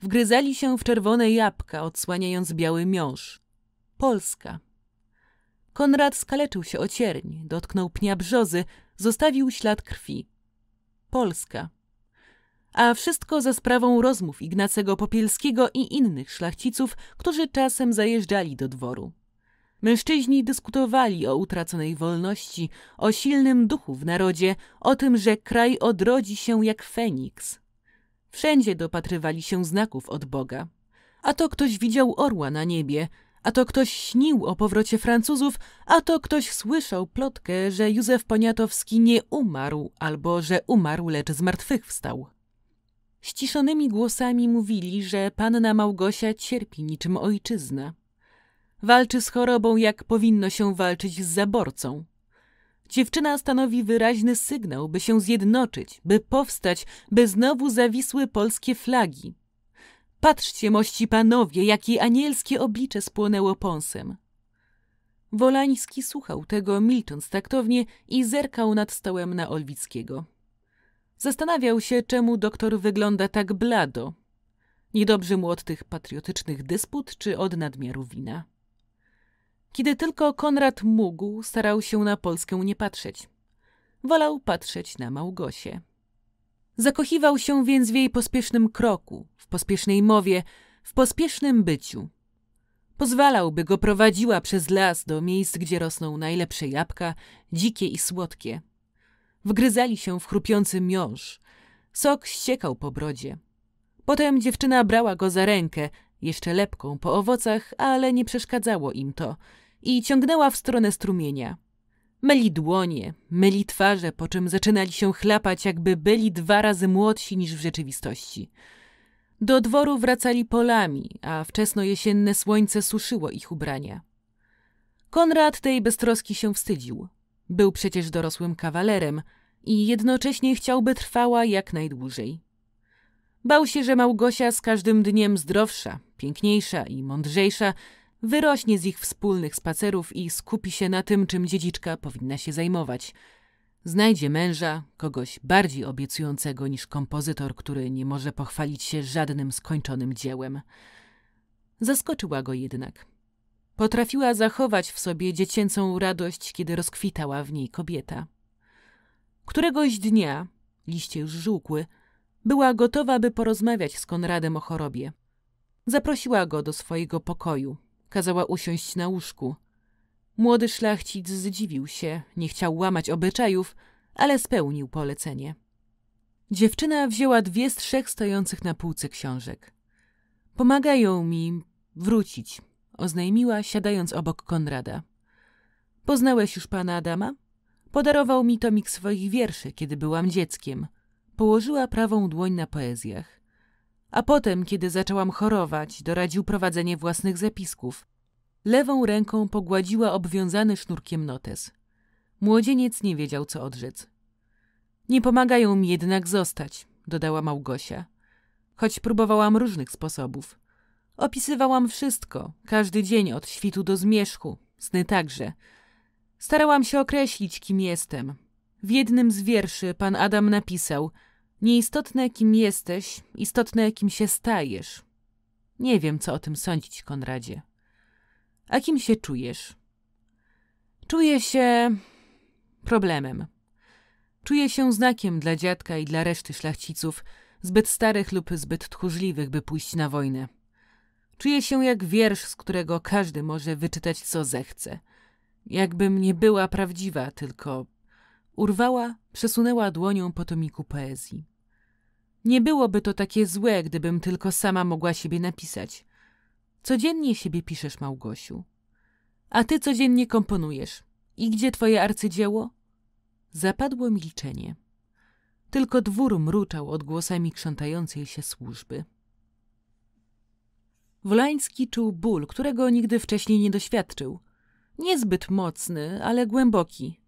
Wgryzali się w czerwone jabłka, odsłaniając biały miąż. Polska. Konrad skaleczył się o cierń, dotknął pnia brzozy, zostawił ślad krwi. Polska. A wszystko za sprawą rozmów Ignacego Popielskiego i innych szlachciców, którzy czasem zajeżdżali do dworu. Mężczyźni dyskutowali o utraconej wolności, o silnym duchu w narodzie, o tym, że kraj odrodzi się jak Feniks. Wszędzie dopatrywali się znaków od Boga. A to ktoś widział orła na niebie, a to ktoś śnił o powrocie Francuzów, a to ktoś słyszał plotkę, że Józef Poniatowski nie umarł albo że umarł, lecz zmartwychwstał. Ściszonymi głosami mówili, że panna Małgosia cierpi niczym ojczyzna. Walczy z chorobą, jak powinno się walczyć z zaborcą. Dziewczyna stanowi wyraźny sygnał, by się zjednoczyć, by powstać, by znowu zawisły polskie flagi, Patrzcie, mości panowie, jakie anielskie oblicze spłonęło ponsem. Wolański słuchał tego, milcząc taktownie i zerkał nad stołem na Olwickiego. Zastanawiał się, czemu doktor wygląda tak blado. Niedobrze mu od tych patriotycznych dysput czy od nadmiaru wina. Kiedy tylko Konrad mógł, starał się na Polskę nie patrzeć. Wolał patrzeć na Małgosię. Zakochiwał się więc w jej pospiesznym kroku, w pospiesznej mowie, w pospiesznym byciu. Pozwalał, by go prowadziła przez las do miejsc, gdzie rosną najlepsze jabłka, dzikie i słodkie. Wgryzali się w chrupiący miąż. Sok ściekał po brodzie. Potem dziewczyna brała go za rękę, jeszcze lepką po owocach, ale nie przeszkadzało im to, i ciągnęła w stronę strumienia. Myli dłonie, myli twarze, po czym zaczynali się chlapać, jakby byli dwa razy młodsi niż w rzeczywistości. Do dworu wracali polami, a wczesno jesienne słońce suszyło ich ubrania. Konrad tej beztroski się wstydził. Był przecież dorosłym kawalerem i jednocześnie chciałby trwała jak najdłużej. Bał się, że Małgosia z każdym dniem zdrowsza, piękniejsza i mądrzejsza wyrośnie z ich wspólnych spacerów i skupi się na tym, czym dziedziczka powinna się zajmować. Znajdzie męża, kogoś bardziej obiecującego niż kompozytor, który nie może pochwalić się żadnym skończonym dziełem. Zaskoczyła go jednak. Potrafiła zachować w sobie dziecięcą radość, kiedy rozkwitała w niej kobieta. Któregoś dnia, liście już żółkły, była gotowa, by porozmawiać z Konradem o chorobie. Zaprosiła go do swojego pokoju, Kazała usiąść na łóżku. Młody szlachcic zdziwił się, nie chciał łamać obyczajów, ale spełnił polecenie. Dziewczyna wzięła dwie z trzech stojących na półce książek. Pomagają mi wrócić, oznajmiła, siadając obok Konrada. Poznałeś już pana Adama? Podarował mi tomik swoich wierszy, kiedy byłam dzieckiem. Położyła prawą dłoń na poezjach a potem, kiedy zaczęłam chorować, doradził prowadzenie własnych zapisków. Lewą ręką pogładziła obwiązany sznurkiem notes. Młodzieniec nie wiedział, co odrzec. Nie pomagają mi jednak zostać, dodała Małgosia. Choć próbowałam różnych sposobów. Opisywałam wszystko, każdy dzień od świtu do zmierzchu, sny także. Starałam się określić, kim jestem. W jednym z wierszy pan Adam napisał – Nieistotne, kim jesteś, istotne, kim się stajesz. Nie wiem, co o tym sądzić, Konradzie. A kim się czujesz? Czuję się problemem. Czuję się znakiem dla dziadka i dla reszty szlachciców, zbyt starych lub zbyt tchórzliwych, by pójść na wojnę. Czuję się jak wiersz, z którego każdy może wyczytać, co zechce. Jakbym nie była prawdziwa, tylko urwała, przesunęła dłonią po tomiku poezji. Nie byłoby to takie złe, gdybym tylko sama mogła siebie napisać. Codziennie siebie piszesz, Małgosiu. A ty codziennie komponujesz. I gdzie twoje arcydzieło? Zapadło milczenie. Tylko dwór mruczał odgłosami krzątającej się służby. Wolański czuł ból, którego nigdy wcześniej nie doświadczył. Niezbyt mocny, ale głęboki.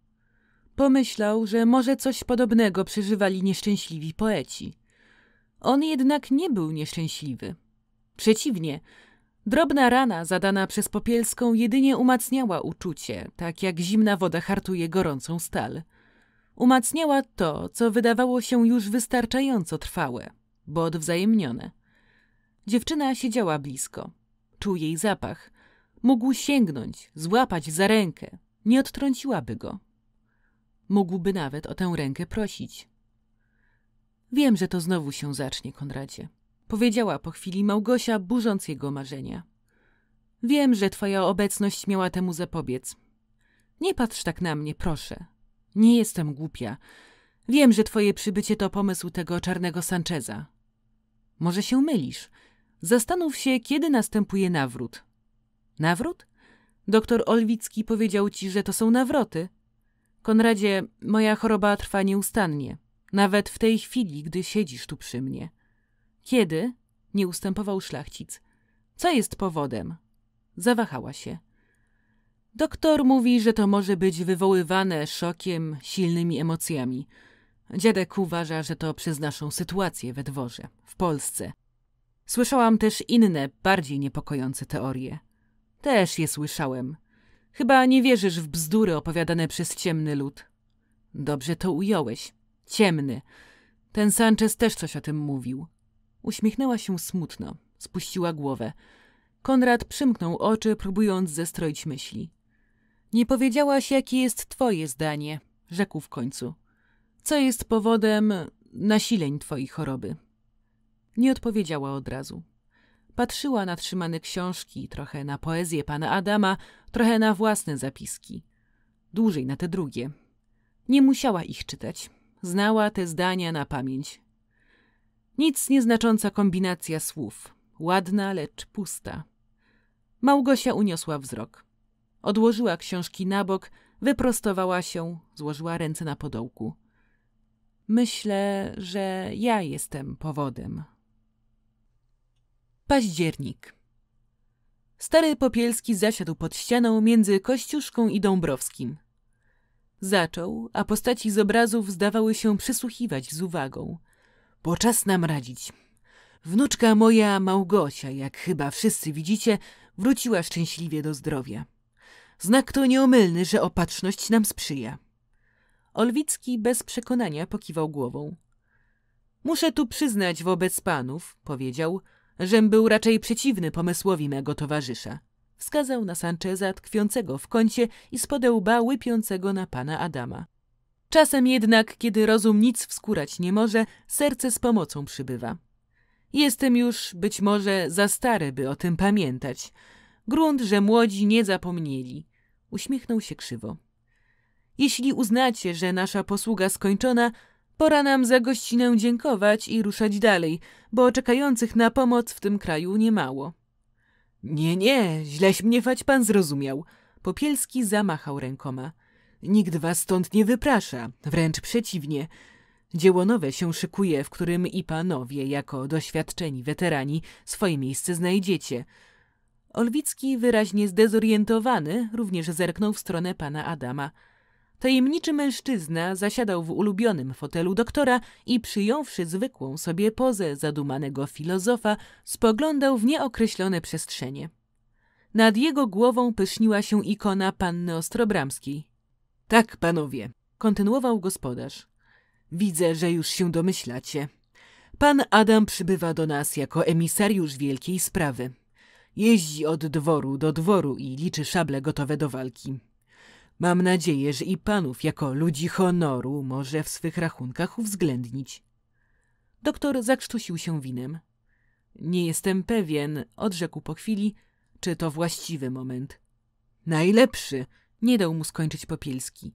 Pomyślał, że może coś podobnego przeżywali nieszczęśliwi poeci. On jednak nie był nieszczęśliwy. Przeciwnie, drobna rana zadana przez Popielską jedynie umacniała uczucie, tak jak zimna woda hartuje gorącą stal. Umacniała to, co wydawało się już wystarczająco trwałe, bo odwzajemnione. Dziewczyna siedziała blisko. Czuł jej zapach. Mógł sięgnąć, złapać za rękę. Nie odtrąciłaby go. Mógłby nawet o tę rękę prosić. Wiem, że to znowu się zacznie, Konradzie. Powiedziała po chwili Małgosia, burząc jego marzenia. Wiem, że twoja obecność miała temu zapobiec. Nie patrz tak na mnie, proszę. Nie jestem głupia. Wiem, że twoje przybycie to pomysł tego czarnego Sancheza. Może się mylisz. Zastanów się, kiedy następuje nawrót. Nawrót? Doktor Olwicki powiedział ci, że to są nawroty. Konradzie, moja choroba trwa nieustannie nawet w tej chwili, gdy siedzisz tu przy mnie. Kiedy? Nie ustępował szlachcic. Co jest powodem? Zawahała się. Doktor mówi, że to może być wywoływane szokiem, silnymi emocjami. Dziadek uważa, że to przez naszą sytuację we dworze, w Polsce. Słyszałam też inne, bardziej niepokojące teorie. Też je słyszałem. Chyba nie wierzysz w bzdury opowiadane przez ciemny lud. Dobrze to ująłeś. Ciemny. Ten Sanchez też coś o tym mówił. Uśmiechnęła się smutno. Spuściła głowę. Konrad przymknął oczy, próbując zestroić myśli. Nie powiedziałaś, jakie jest twoje zdanie, rzekł w końcu. Co jest powodem nasileń twojej choroby? Nie odpowiedziała od razu. Patrzyła na trzymane książki, trochę na poezję pana Adama, trochę na własne zapiski. Dłużej na te drugie. Nie musiała ich czytać. Znała te zdania na pamięć. Nic nieznacząca kombinacja słów, ładna, lecz pusta. Małgosia uniosła wzrok. Odłożyła książki na bok, wyprostowała się, złożyła ręce na podołku. Myślę, że ja jestem powodem. Październik. Stary Popielski zasiadł pod ścianą między Kościuszką i Dąbrowskim. Zaczął, a postaci z obrazów zdawały się przysłuchiwać z uwagą. Bo czas nam radzić. Wnuczka moja Małgosia, jak chyba wszyscy widzicie, wróciła szczęśliwie do zdrowia. Znak to nieomylny, że opatrzność nam sprzyja. Olwicki bez przekonania pokiwał głową. Muszę tu przyznać wobec panów, powiedział, żem był raczej przeciwny pomysłowi mego towarzysza. Wskazał na Sancheza tkwiącego w kącie i spodełba łypiącego na pana Adama. Czasem jednak, kiedy rozum nic wskurać nie może, serce z pomocą przybywa. Jestem już, być może, za stary, by o tym pamiętać. Grunt, że młodzi nie zapomnieli. Uśmiechnął się krzywo. Jeśli uznacie, że nasza posługa skończona, pora nam za gościnę dziękować i ruszać dalej, bo czekających na pomoc w tym kraju niemało. Nie, nie, źleś mnie wać pan zrozumiał. Popielski zamachał rękoma. Nikt was stąd nie wyprasza, wręcz przeciwnie. Dzieło nowe się szykuje, w którym i panowie, jako doświadczeni weterani, swoje miejsce znajdziecie. Olwicki, wyraźnie zdezorientowany, również zerknął w stronę pana Adama. Tajemniczy mężczyzna zasiadał w ulubionym fotelu doktora i przyjąwszy zwykłą sobie pozę zadumanego filozofa, spoglądał w nieokreślone przestrzenie. Nad jego głową pyszniła się ikona panny Ostrobramskiej. Tak, panowie, kontynuował gospodarz. Widzę, że już się domyślacie. Pan Adam przybywa do nas jako emisariusz wielkiej sprawy. Jeździ od dworu do dworu i liczy szable gotowe do walki. Mam nadzieję, że i panów jako ludzi honoru może w swych rachunkach uwzględnić. Doktor zakrztusił się winem. Nie jestem pewien, odrzekł po chwili, czy to właściwy moment. Najlepszy, nie dał mu skończyć Popielski.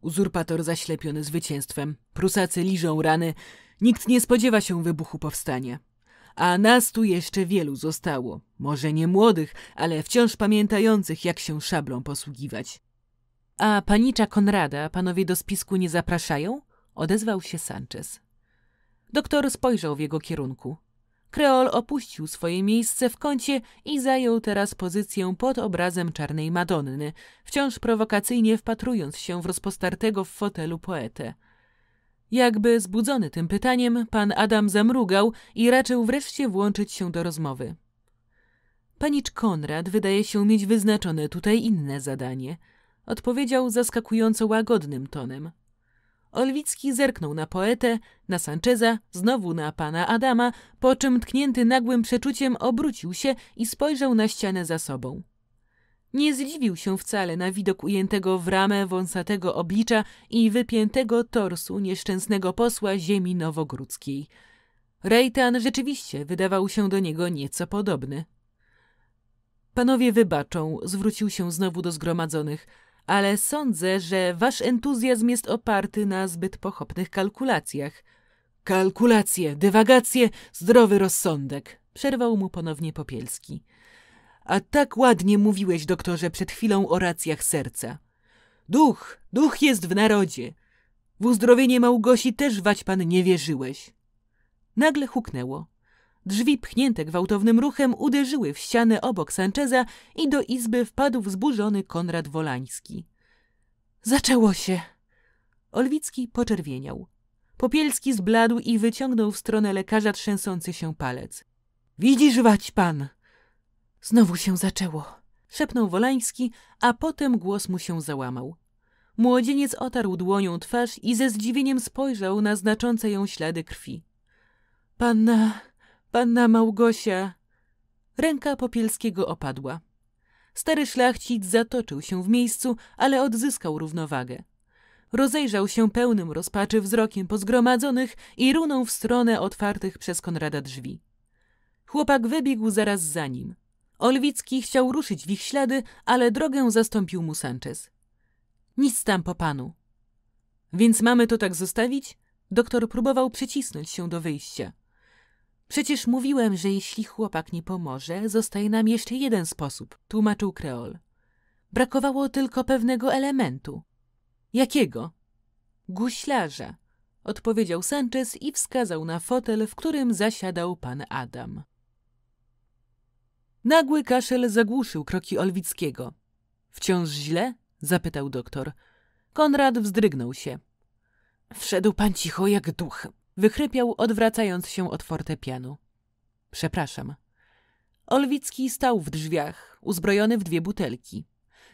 Uzurpator zaślepiony zwycięstwem, Prusacy liżą rany, nikt nie spodziewa się wybuchu powstania. A nas tu jeszcze wielu zostało, może nie młodych, ale wciąż pamiętających, jak się szablą posługiwać. A panicza Konrada panowie do spisku nie zapraszają? Odezwał się Sanchez. Doktor spojrzał w jego kierunku. Kreol opuścił swoje miejsce w kącie i zajął teraz pozycję pod obrazem czarnej Madonny, wciąż prowokacyjnie wpatrując się w rozpostartego w fotelu poetę. Jakby zbudzony tym pytaniem, pan Adam zamrugał i raczył wreszcie włączyć się do rozmowy. Panicz Konrad wydaje się mieć wyznaczone tutaj inne zadanie – odpowiedział zaskakująco łagodnym tonem. Olwicki zerknął na poetę, na Sancheza, znowu na pana Adama, po czym tknięty nagłym przeczuciem obrócił się i spojrzał na ścianę za sobą. Nie zdziwił się wcale na widok ujętego w ramę wąsatego oblicza i wypiętego torsu nieszczęsnego posła ziemi nowogródzkiej. Rejtan rzeczywiście wydawał się do niego nieco podobny. Panowie wybaczą, zwrócił się znowu do zgromadzonych – ale sądzę, że wasz entuzjazm jest oparty na zbyt pochopnych kalkulacjach. Kalkulacje, dywagacje, zdrowy rozsądek, przerwał mu ponownie Popielski. A tak ładnie mówiłeś, doktorze, przed chwilą o racjach serca. Duch, duch jest w narodzie. W uzdrowienie Małgosi też wać pan nie wierzyłeś. Nagle huknęło. Drzwi pchnięte gwałtownym ruchem uderzyły w ścianę obok Sancheza i do izby wpadł wzburzony Konrad Wolański. Zaczęło się! Olwicki poczerwieniał. Popielski zbladł i wyciągnął w stronę lekarza trzęsący się palec. Widzisz, wać pan! Znowu się zaczęło, szepnął Wolański, a potem głos mu się załamał. Młodzieniec otarł dłonią twarz i ze zdziwieniem spojrzał na znaczące ją ślady krwi. Panna... Panna Małgosia! Ręka Popielskiego opadła. Stary szlachcic zatoczył się w miejscu, ale odzyskał równowagę. Rozejrzał się pełnym rozpaczy wzrokiem po zgromadzonych i runął w stronę otwartych przez Konrada drzwi. Chłopak wybiegł zaraz za nim. Olwicki chciał ruszyć w ich ślady, ale drogę zastąpił mu Sanchez. Nic tam po panu. Więc mamy to tak zostawić? Doktor próbował przycisnąć się do wyjścia. Przecież mówiłem, że jeśli chłopak nie pomoże, zostaje nam jeszcze jeden sposób, tłumaczył Kreol. Brakowało tylko pewnego elementu. Jakiego? Guślarza, odpowiedział Sanchez i wskazał na fotel, w którym zasiadał pan Adam. Nagły kaszel zagłuszył kroki Olwickiego. Wciąż źle? zapytał doktor. Konrad wzdrygnął się. Wszedł pan cicho jak duch, Wychrypiał, odwracając się od fortepianu. Przepraszam. Olwicki stał w drzwiach, uzbrojony w dwie butelki.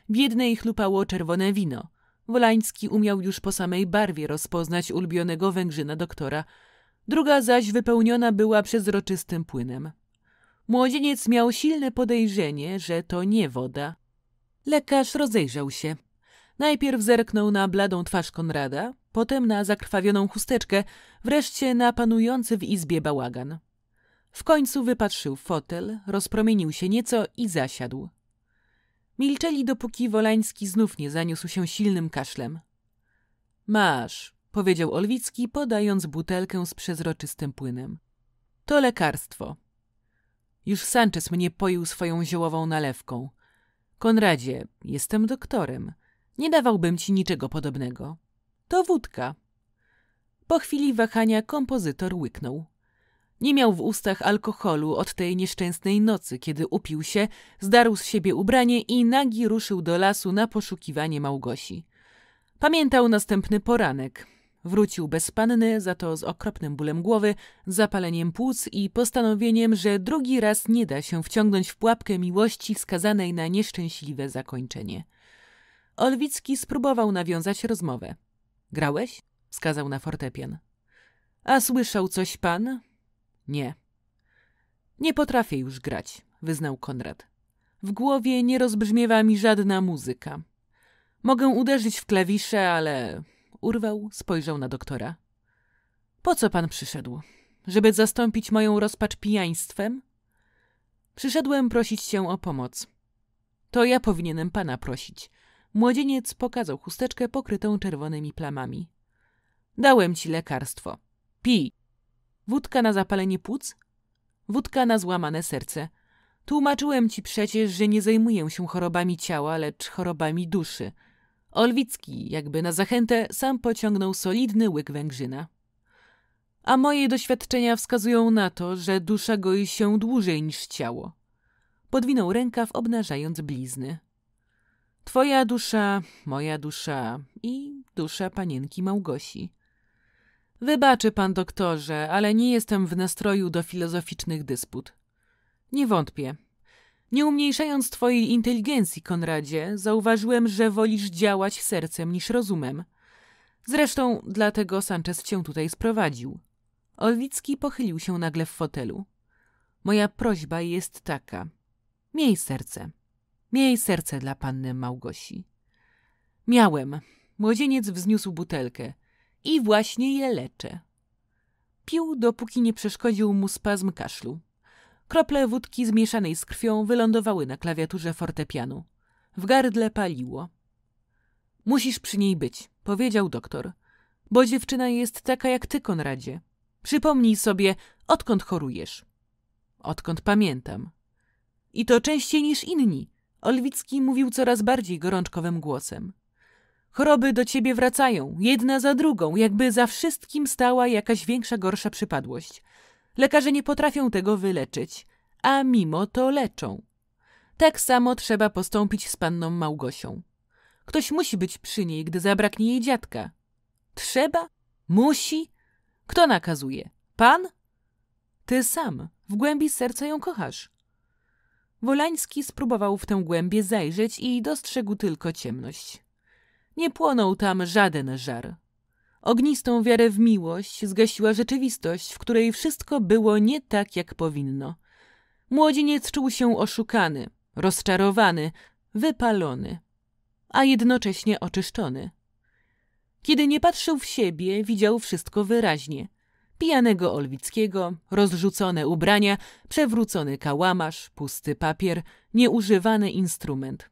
W jednej chlupało czerwone wino. Wolański umiał już po samej barwie rozpoznać ulubionego Węgrzyna doktora. Druga zaś wypełniona była przezroczystym płynem. Młodzieniec miał silne podejrzenie, że to nie woda. Lekarz rozejrzał się. Najpierw zerknął na bladą twarz Konrada, potem na zakrwawioną chusteczkę, wreszcie na panujący w izbie bałagan. W końcu wypatrzył fotel, rozpromienił się nieco i zasiadł. Milczeli, dopóki Wolański znów nie zaniósł się silnym kaszlem. Masz, powiedział Olwicki, podając butelkę z przezroczystym płynem. To lekarstwo. Już Sanchez mnie poił swoją ziołową nalewką. Konradzie, jestem doktorem. Nie dawałbym ci niczego podobnego. To wódka. Po chwili wahania kompozytor łyknął. Nie miał w ustach alkoholu od tej nieszczęsnej nocy, kiedy upił się, zdarł z siebie ubranie i nagi ruszył do lasu na poszukiwanie Małgosi. Pamiętał następny poranek. Wrócił bez panny, za to z okropnym bólem głowy, zapaleniem płuc i postanowieniem, że drugi raz nie da się wciągnąć w pułapkę miłości skazanej na nieszczęśliwe zakończenie. Olwicki spróbował nawiązać rozmowę. Grałeś? wskazał na fortepian. A słyszał coś pan? Nie. Nie potrafię już grać, wyznał Konrad. W głowie nie rozbrzmiewa mi żadna muzyka. Mogę uderzyć w klawisze, ale. Urwał, spojrzał na doktora. Po co pan przyszedł? Żeby zastąpić moją rozpacz pijaństwem? Przyszedłem prosić cię o pomoc. To ja powinienem pana prosić Młodzieniec pokazał chusteczkę pokrytą czerwonymi plamami. Dałem ci lekarstwo. Pij. Wódka na zapalenie płuc? Wódka na złamane serce. Tłumaczyłem ci przecież, że nie zajmuję się chorobami ciała, lecz chorobami duszy. Olwicki, jakby na zachętę, sam pociągnął solidny łyk węgrzyna. A moje doświadczenia wskazują na to, że dusza goi się dłużej niż ciało. Podwinął rękaw, obnażając blizny. Twoja dusza, moja dusza i dusza panienki Małgosi. Wybaczy pan doktorze, ale nie jestem w nastroju do filozoficznych dysput. Nie wątpię. Nie umniejszając twojej inteligencji, Konradzie, zauważyłem, że wolisz działać sercem niż rozumem. Zresztą dlatego Sanchez cię tutaj sprowadził. Orlicki pochylił się nagle w fotelu. Moja prośba jest taka. Miej serce. Miej serce dla panny Małgosi. Miałem. Młodzieniec wzniósł butelkę. I właśnie je leczę. Pił, dopóki nie przeszkodził mu spazm kaszlu. Krople wódki zmieszanej z krwią wylądowały na klawiaturze fortepianu. W gardle paliło. Musisz przy niej być, powiedział doktor. Bo dziewczyna jest taka jak ty, Konradzie. Przypomnij sobie, odkąd chorujesz. Odkąd pamiętam. I to częściej niż inni. Olwicki mówił coraz bardziej gorączkowym głosem. Choroby do ciebie wracają, jedna za drugą, jakby za wszystkim stała jakaś większa, gorsza przypadłość. Lekarze nie potrafią tego wyleczyć, a mimo to leczą. Tak samo trzeba postąpić z panną Małgosią. Ktoś musi być przy niej, gdy zabraknie jej dziadka. Trzeba? Musi? Kto nakazuje? Pan? Ty sam, w głębi serca ją kochasz. Wolański spróbował w tę głębię zajrzeć i dostrzegł tylko ciemność. Nie płonął tam żaden żar. Ognistą wiarę w miłość zgasiła rzeczywistość, w której wszystko było nie tak, jak powinno. Młodzieniec czuł się oszukany, rozczarowany, wypalony, a jednocześnie oczyszczony. Kiedy nie patrzył w siebie, widział wszystko wyraźnie – pijanego Olwickiego, rozrzucone ubrania, przewrócony kałamarz, pusty papier, nieużywany instrument.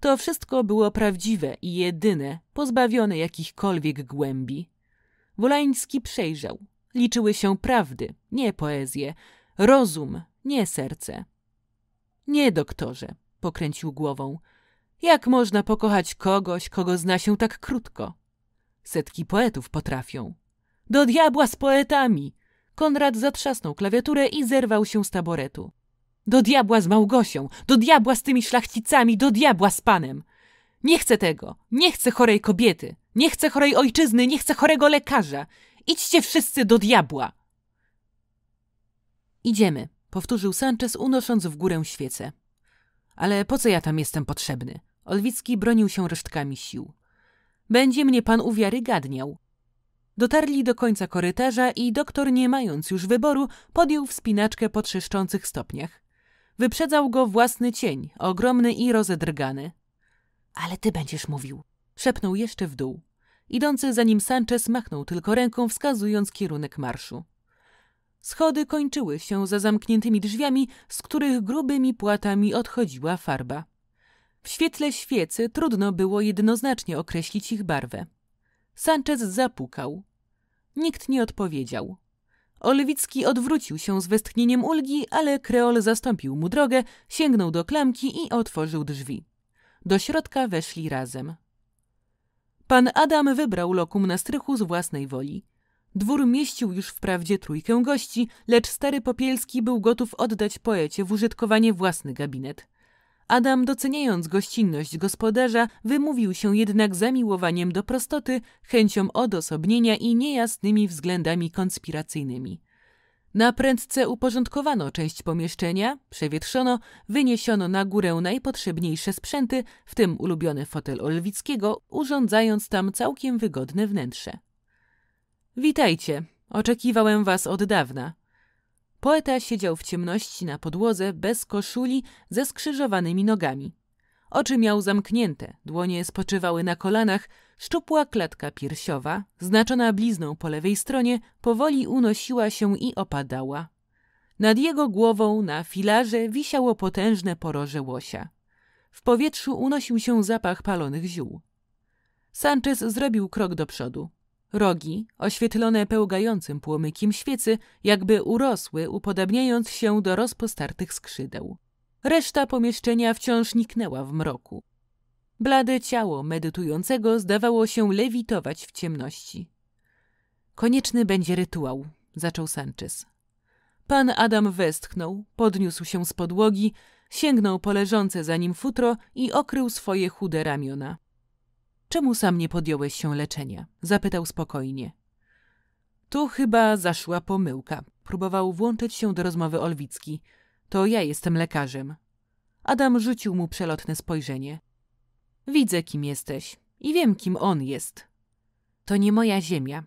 To wszystko było prawdziwe i jedyne, pozbawione jakichkolwiek głębi. Wolański przejrzał. Liczyły się prawdy, nie poezje, rozum, nie serce. Nie, doktorze, pokręcił głową. Jak można pokochać kogoś, kogo zna się tak krótko? Setki poetów potrafią. Do diabła z poetami! Konrad zatrzasnął klawiaturę i zerwał się z taboretu. Do diabła z Małgosią, do diabła z tymi szlachcicami, do diabła z panem! Nie chcę tego, nie chcę chorej kobiety, nie chcę chorej ojczyzny, nie chcę chorego lekarza. Idźcie wszyscy do diabła! Idziemy, powtórzył Sanchez, unosząc w górę świecę. Ale po co ja tam jestem potrzebny? Olwicki bronił się resztkami sił. Będzie mnie pan uwiarygadniał. Dotarli do końca korytarza i doktor, nie mając już wyboru, podjął wspinaczkę po trzeszczących stopniach. Wyprzedzał go własny cień, ogromny i rozedrgany. Ale ty będziesz mówił, szepnął jeszcze w dół. Idący za nim Sanchez machnął tylko ręką, wskazując kierunek marszu. Schody kończyły się za zamkniętymi drzwiami, z których grubymi płatami odchodziła farba. W świetle świecy trudno było jednoznacznie określić ich barwę. Sanchez zapukał. Nikt nie odpowiedział. Olewicki odwrócił się z westchnieniem ulgi, ale kreol zastąpił mu drogę, sięgnął do klamki i otworzył drzwi. Do środka weszli razem. Pan Adam wybrał lokum na strychu z własnej woli. Dwór mieścił już wprawdzie trójkę gości, lecz stary Popielski był gotów oddać poecie w użytkowanie własny gabinet – Adam, doceniając gościnność gospodarza, wymówił się jednak zamiłowaniem do prostoty, chęcią odosobnienia i niejasnymi względami konspiracyjnymi. Na prędce uporządkowano część pomieszczenia, przewietrzono, wyniesiono na górę najpotrzebniejsze sprzęty, w tym ulubiony fotel Olwickiego, urządzając tam całkiem wygodne wnętrze. Witajcie, oczekiwałem was od dawna, Poeta siedział w ciemności na podłodze, bez koszuli, ze skrzyżowanymi nogami. Oczy miał zamknięte, dłonie spoczywały na kolanach, szczupła klatka piersiowa, znaczona blizną po lewej stronie, powoli unosiła się i opadała. Nad jego głową na filarze wisiało potężne poroże łosia. W powietrzu unosił się zapach palonych ziół. Sanchez zrobił krok do przodu. Rogi, oświetlone pełgającym płomykiem świecy, jakby urosły, upodabniając się do rozpostartych skrzydeł. Reszta pomieszczenia wciąż niknęła w mroku. Blade ciało medytującego zdawało się lewitować w ciemności. Konieczny będzie rytuał, zaczął Sanchez. Pan Adam westchnął, podniósł się z podłogi, sięgnął po leżące za nim futro i okrył swoje chude ramiona. Czemu sam nie podjąłeś się leczenia? Zapytał spokojnie. Tu chyba zaszła pomyłka. Próbował włączyć się do rozmowy Olwicki. To ja jestem lekarzem. Adam rzucił mu przelotne spojrzenie. Widzę, kim jesteś i wiem, kim on jest. To nie moja ziemia.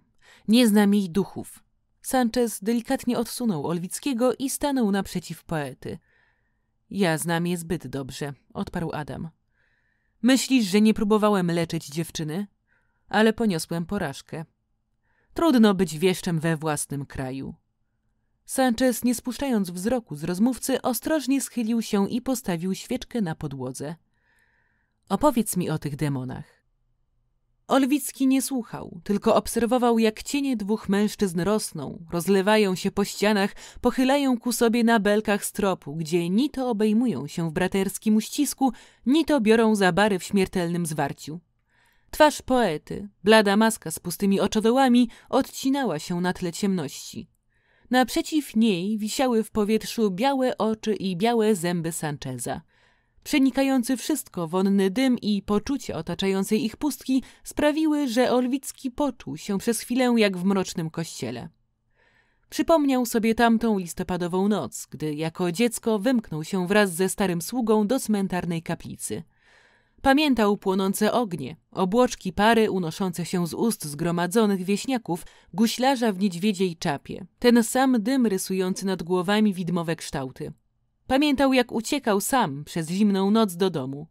Nie znam jej duchów. Sanchez delikatnie odsunął Olwickiego i stanął naprzeciw poety. Ja znam je zbyt dobrze, odparł Adam. Myślisz, że nie próbowałem leczyć dziewczyny? Ale poniosłem porażkę. Trudno być wieszczem we własnym kraju. Sanchez, nie spuszczając wzroku z rozmówcy, ostrożnie schylił się i postawił świeczkę na podłodze. Opowiedz mi o tych demonach. Olwicki nie słuchał, tylko obserwował, jak cienie dwóch mężczyzn rosną, rozlewają się po ścianach, pochylają ku sobie na belkach stropu, gdzie ni to obejmują się w braterskim uścisku, ni to biorą za bary w śmiertelnym zwarciu. Twarz poety, blada maska z pustymi oczodołami, odcinała się na tle ciemności. Naprzeciw niej wisiały w powietrzu białe oczy i białe zęby Sancheza – Przenikający wszystko wonny dym i poczucie otaczającej ich pustki sprawiły, że Olwicki poczuł się przez chwilę jak w mrocznym kościele. Przypomniał sobie tamtą listopadową noc, gdy jako dziecko wymknął się wraz ze starym sługą do cmentarnej kaplicy. Pamiętał płonące ognie, obłoczki pary unoszące się z ust zgromadzonych wieśniaków, guślarza w niedźwiedziej czapie, ten sam dym rysujący nad głowami widmowe kształty. Pamiętał, jak uciekał sam przez zimną noc do domu.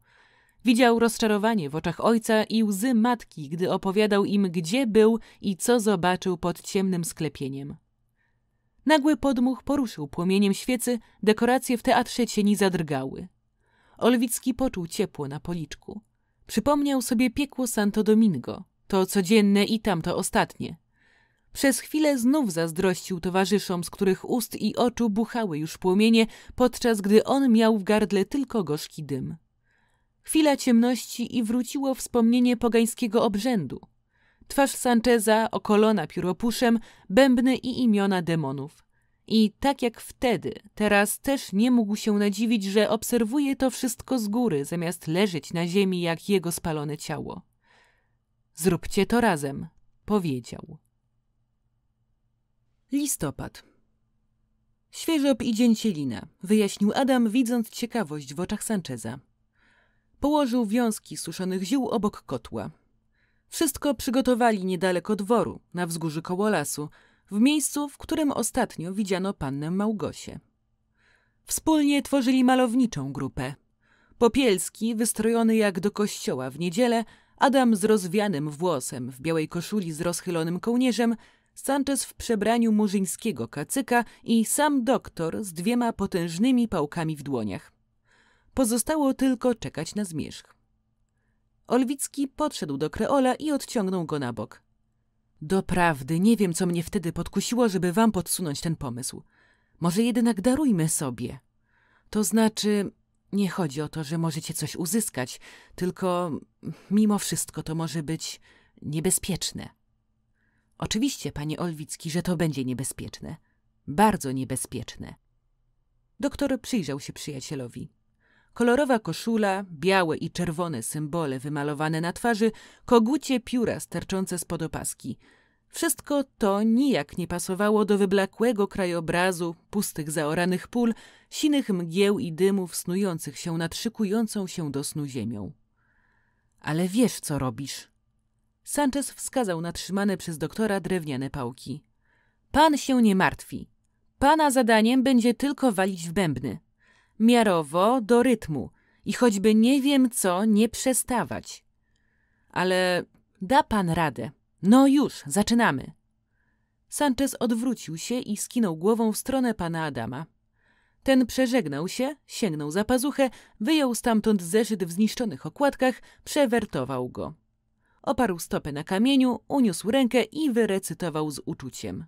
Widział rozczarowanie w oczach ojca i łzy matki, gdy opowiadał im, gdzie był i co zobaczył pod ciemnym sklepieniem. Nagły podmuch poruszył płomieniem świecy, dekoracje w teatrze cieni zadrgały. Olwicki poczuł ciepło na policzku. Przypomniał sobie piekło Santo Domingo, to codzienne i tamto ostatnie. Przez chwilę znów zazdrościł towarzyszom, z których ust i oczu buchały już płomienie, podczas gdy on miał w gardle tylko gorzki dym. Chwila ciemności i wróciło wspomnienie pogańskiego obrzędu. Twarz Sancheza okolona pióropuszem, bębny i imiona demonów. I tak jak wtedy, teraz też nie mógł się nadziwić, że obserwuje to wszystko z góry, zamiast leżeć na ziemi jak jego spalone ciało. Zróbcie to razem, powiedział. Listopad. Świeżob i dzięcielina, wyjaśnił Adam, widząc ciekawość w oczach Sancheza. Położył wiązki suszonych ziół obok kotła. Wszystko przygotowali niedaleko dworu, na wzgórzu koło lasu, w miejscu, w którym ostatnio widziano pannę Małgosię. Wspólnie tworzyli malowniczą grupę. Popielski, wystrojony jak do kościoła w niedzielę, Adam z rozwianym włosem, w białej koszuli z rozchylonym kołnierzem, Sanchez w przebraniu murzyńskiego kacyka i sam doktor z dwiema potężnymi pałkami w dłoniach. Pozostało tylko czekać na zmierzch. Olwicki podszedł do kreola i odciągnął go na bok. Doprawdy, nie wiem, co mnie wtedy podkusiło, żeby wam podsunąć ten pomysł. Może jednak darujmy sobie. To znaczy, nie chodzi o to, że możecie coś uzyskać, tylko mimo wszystko to może być niebezpieczne. Oczywiście, panie Olwicki, że to będzie niebezpieczne. Bardzo niebezpieczne. Doktor przyjrzał się przyjacielowi. Kolorowa koszula, białe i czerwone symbole wymalowane na twarzy, kogucie pióra sterczące spod opaski. Wszystko to nijak nie pasowało do wyblakłego krajobrazu, pustych zaoranych pól, sinych mgieł i dymów snujących się nad szykującą się do snu ziemią. Ale wiesz, co robisz, Sanchez wskazał na trzymane przez doktora drewniane pałki. Pan się nie martwi. Pana zadaniem będzie tylko walić w bębny. Miarowo, do rytmu i choćby nie wiem co, nie przestawać. Ale da pan radę. No już, zaczynamy. Sanchez odwrócił się i skinął głową w stronę pana Adama. Ten przeżegnał się, sięgnął za pazuchę, wyjął stamtąd zeszyt w zniszczonych okładkach, przewertował go. Oparł stopę na kamieniu, uniósł rękę i wyrecytował z uczuciem.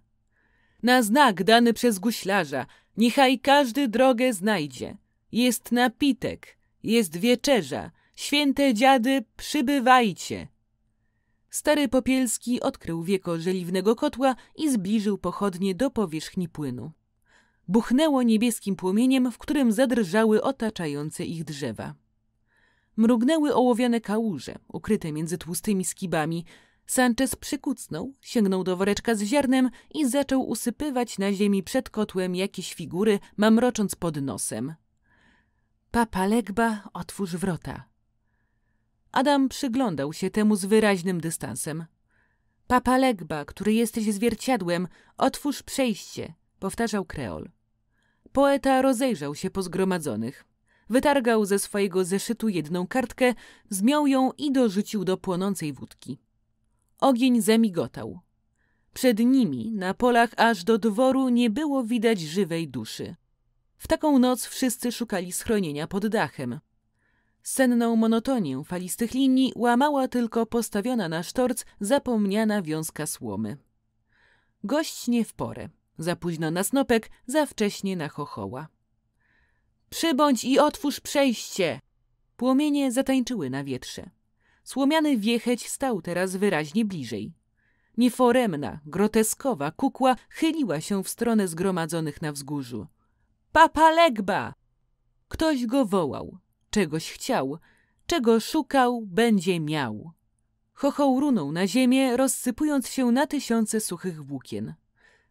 Na znak dany przez guślarza, niechaj każdy drogę znajdzie. Jest napitek, jest wieczerza, święte dziady, przybywajcie. Stary Popielski odkrył wieko żeliwnego kotła i zbliżył pochodnie do powierzchni płynu. Buchnęło niebieskim płomieniem, w którym zadrżały otaczające ich drzewa. Mrugnęły ołowiane kałuże, ukryte między tłustymi skibami. Sanchez przykucnął, sięgnął do woreczka z ziarnem i zaczął usypywać na ziemi przed kotłem jakieś figury, mamrocząc pod nosem. Papa Legba, otwórz wrota. Adam przyglądał się temu z wyraźnym dystansem. Papa Legba, który jesteś zwierciadłem, otwórz przejście, powtarzał Kreol. Poeta rozejrzał się po zgromadzonych. Wytargał ze swojego zeszytu jedną kartkę, zmiął ją i dorzucił do płonącej wódki. Ogień zemigotał. Przed nimi, na polach aż do dworu, nie było widać żywej duszy. W taką noc wszyscy szukali schronienia pod dachem. Senną monotonię falistych linii łamała tylko postawiona na sztorc zapomniana wiązka słomy. Gość nie w porę. Za późno na snopek, za wcześnie na chochoła. Przybądź i otwórz przejście! Płomienie zatańczyły na wietrze. Słomiany wiecheć stał teraz wyraźnie bliżej. Nieforemna, groteskowa kukła chyliła się w stronę zgromadzonych na wzgórzu. Papa Legba! Ktoś go wołał, czegoś chciał, czego szukał, będzie miał. Chochoł runął na ziemię, rozsypując się na tysiące suchych włókien.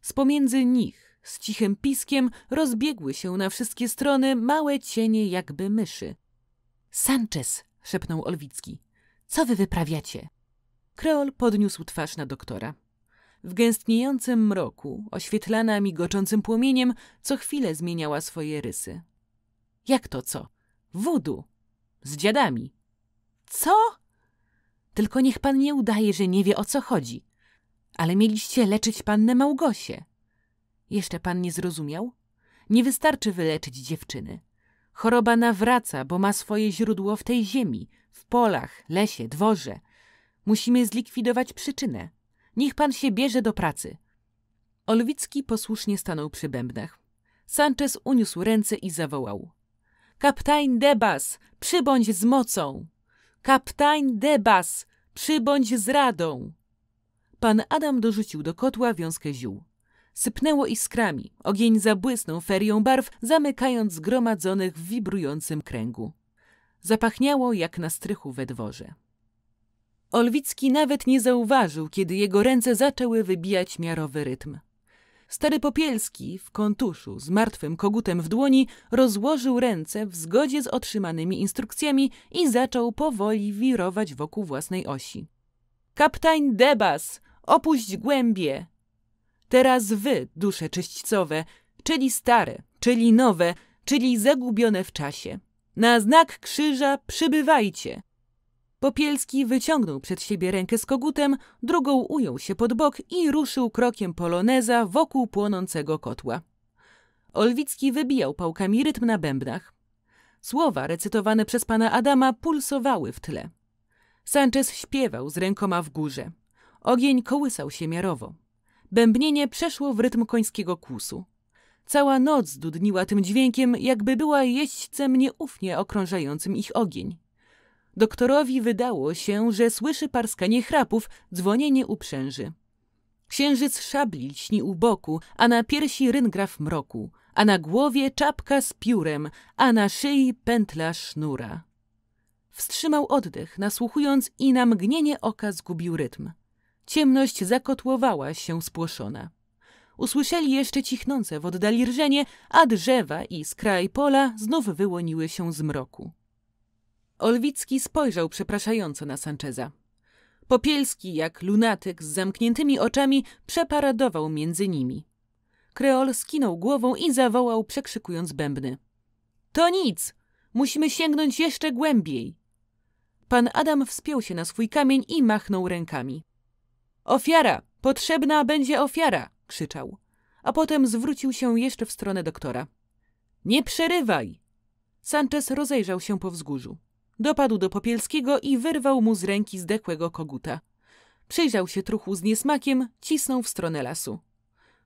Z pomiędzy nich, z cichym piskiem rozbiegły się na wszystkie strony małe cienie jakby myszy. Sanchez, szepnął Olwicki, co wy wyprawiacie? Kreol podniósł twarz na doktora. W gęstniejącym mroku, oświetlana migoczącym płomieniem, co chwilę zmieniała swoje rysy. Jak to co? Wudu! Z dziadami! Co? Tylko niech pan nie udaje, że nie wie o co chodzi. Ale mieliście leczyć pannę Małgosię. Jeszcze pan nie zrozumiał? Nie wystarczy wyleczyć dziewczyny. Choroba nawraca, bo ma swoje źródło w tej ziemi, w polach, lesie, dworze. Musimy zlikwidować przyczynę. Niech pan się bierze do pracy. Olwicki posłusznie stanął przy bębnach. Sanchez uniósł ręce i zawołał. Kapitań Debas, przybądź z mocą! Kapitań Debas, przybądź z radą! Pan Adam dorzucił do kotła wiązkę ziół sypnęło iskrami. Ogień zabłysnął ferią barw, zamykając zgromadzonych w wibrującym kręgu. Zapachniało jak na strychu we dworze. Olwicki nawet nie zauważył, kiedy jego ręce zaczęły wybijać miarowy rytm. Stary Popielski w kontuszu z martwym kogutem w dłoni rozłożył ręce w zgodzie z otrzymanymi instrukcjami i zaczął powoli wirować wokół własnej osi. Kaptań Debas, opuść głębie! Teraz wy, dusze czyśćcowe, czyli stare, czyli nowe, czyli zagubione w czasie. Na znak krzyża przybywajcie. Popielski wyciągnął przed siebie rękę z kogutem, drugą ujął się pod bok i ruszył krokiem poloneza wokół płonącego kotła. Olwicki wybijał pałkami rytm na bębnach. Słowa recytowane przez pana Adama pulsowały w tle. Sanchez śpiewał z rękoma w górze. Ogień kołysał się miarowo. Bębnienie przeszło w rytm końskiego kłusu. Cała noc dudniła tym dźwiękiem, jakby była jeźdźcem nieufnie okrążającym ich ogień. Doktorowi wydało się, że słyszy parskanie chrapów, dzwonienie uprzęży. Księżyc szabli lśni u boku, a na piersi ryngraf mroku, a na głowie czapka z piórem, a na szyi pętla sznura. Wstrzymał oddech, nasłuchując i na mgnienie oka zgubił rytm. Ciemność zakotłowała się spłoszona. Usłyszeli jeszcze cichnące w oddali rżenie, a drzewa i skraj pola znów wyłoniły się z mroku. Olwicki spojrzał przepraszająco na Sancheza. Popielski, jak lunatyk z zamkniętymi oczami, przeparadował między nimi. Kreol skinął głową i zawołał, przekrzykując bębny. To nic! Musimy sięgnąć jeszcze głębiej! Pan Adam wspiął się na swój kamień i machnął rękami. Ofiara! Potrzebna będzie ofiara! krzyczał, a potem zwrócił się jeszcze w stronę doktora. Nie przerywaj! Sanchez rozejrzał się po wzgórzu. Dopadł do Popielskiego i wyrwał mu z ręki zdechłego koguta. Przyjrzał się truchu z niesmakiem, cisnął w stronę lasu.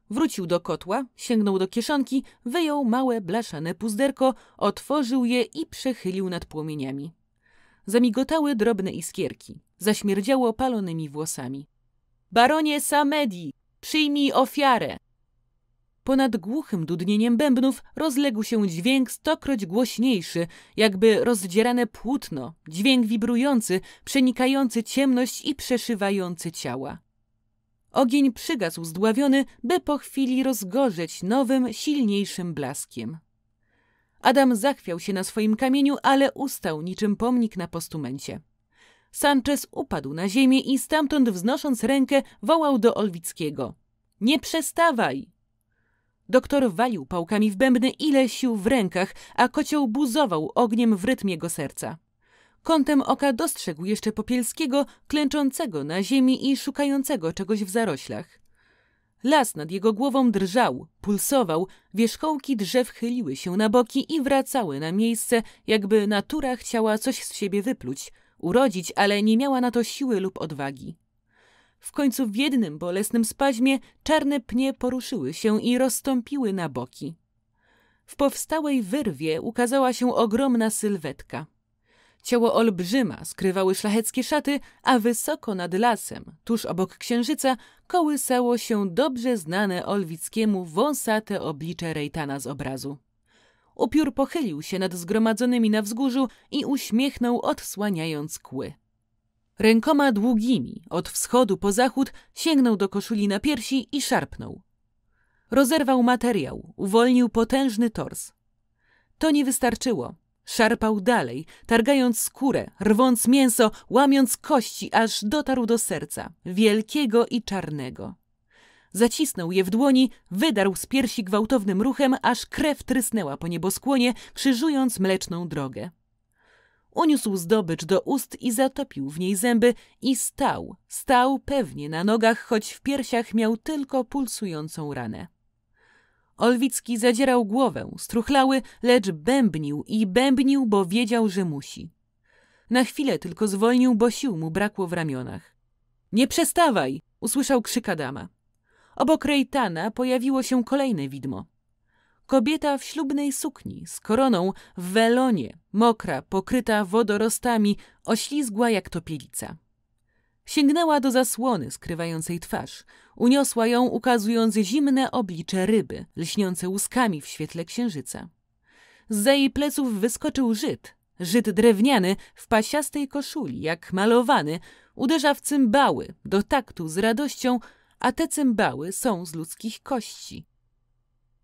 Wrócił do kotła, sięgnął do kieszonki, wyjął małe blaszane puzderko, otworzył je i przechylił nad płomieniami. Zamigotały drobne iskierki, zaśmierdziało palonymi włosami. Baronie Samedi, przyjmij ofiarę! Ponad głuchym dudnieniem bębnów rozległ się dźwięk stokroć głośniejszy, jakby rozdzierane płótno, dźwięk wibrujący, przenikający ciemność i przeszywający ciała. Ogień przygasł zdławiony, by po chwili rozgorzeć nowym, silniejszym blaskiem. Adam zachwiał się na swoim kamieniu, ale ustał niczym pomnik na postumencie. Sanchez upadł na ziemię i stamtąd wznosząc rękę wołał do Olwickiego. Nie przestawaj! Doktor walił pałkami w bębny ile sił w rękach, a kocioł buzował ogniem w rytmie jego serca. Kątem oka dostrzegł jeszcze Popielskiego, klęczącego na ziemi i szukającego czegoś w zaroślach. Las nad jego głową drżał, pulsował, wierzchołki drzew chyliły się na boki i wracały na miejsce, jakby natura chciała coś z siebie wypluć – urodzić, ale nie miała na to siły lub odwagi. W końcu w jednym bolesnym spaźmie czarne pnie poruszyły się i rozstąpiły na boki. W powstałej wyrwie ukazała się ogromna sylwetka. Ciało olbrzyma skrywały szlacheckie szaty, a wysoko nad lasem, tuż obok księżyca, kołysało się dobrze znane Olwickiemu wąsate oblicze Rejtana z obrazu upiór pochylił się nad zgromadzonymi na wzgórzu i uśmiechnął, odsłaniając kły. Rękoma długimi, od wschodu po zachód, sięgnął do koszuli na piersi i szarpnął. Rozerwał materiał, uwolnił potężny tors. To nie wystarczyło. Szarpał dalej, targając skórę, rwąc mięso, łamiąc kości, aż dotarł do serca, wielkiego i czarnego. Zacisnął je w dłoni, wydarł z piersi gwałtownym ruchem, aż krew trysnęła po nieboskłonie, krzyżując mleczną drogę. Uniósł zdobycz do ust i zatopił w niej zęby i stał, stał pewnie na nogach, choć w piersiach miał tylko pulsującą ranę. Olwicki zadzierał głowę, struchlały, lecz bębnił i bębnił, bo wiedział, że musi. Na chwilę tylko zwolnił, bo sił mu brakło w ramionach. Nie przestawaj! usłyszał krzyk Adama. Obok Rejtana pojawiło się kolejne widmo. Kobieta w ślubnej sukni, z koroną, w welonie, mokra, pokryta wodorostami, oślizgła jak topielica. Sięgnęła do zasłony skrywającej twarz. Uniosła ją, ukazując zimne oblicze ryby, lśniące łuskami w świetle księżyca. Za jej pleców wyskoczył Żyd. Żyd drewniany, w pasiastej koszuli, jak malowany, uderza w cymbały, do taktu z radością, a te cymbały są z ludzkich kości.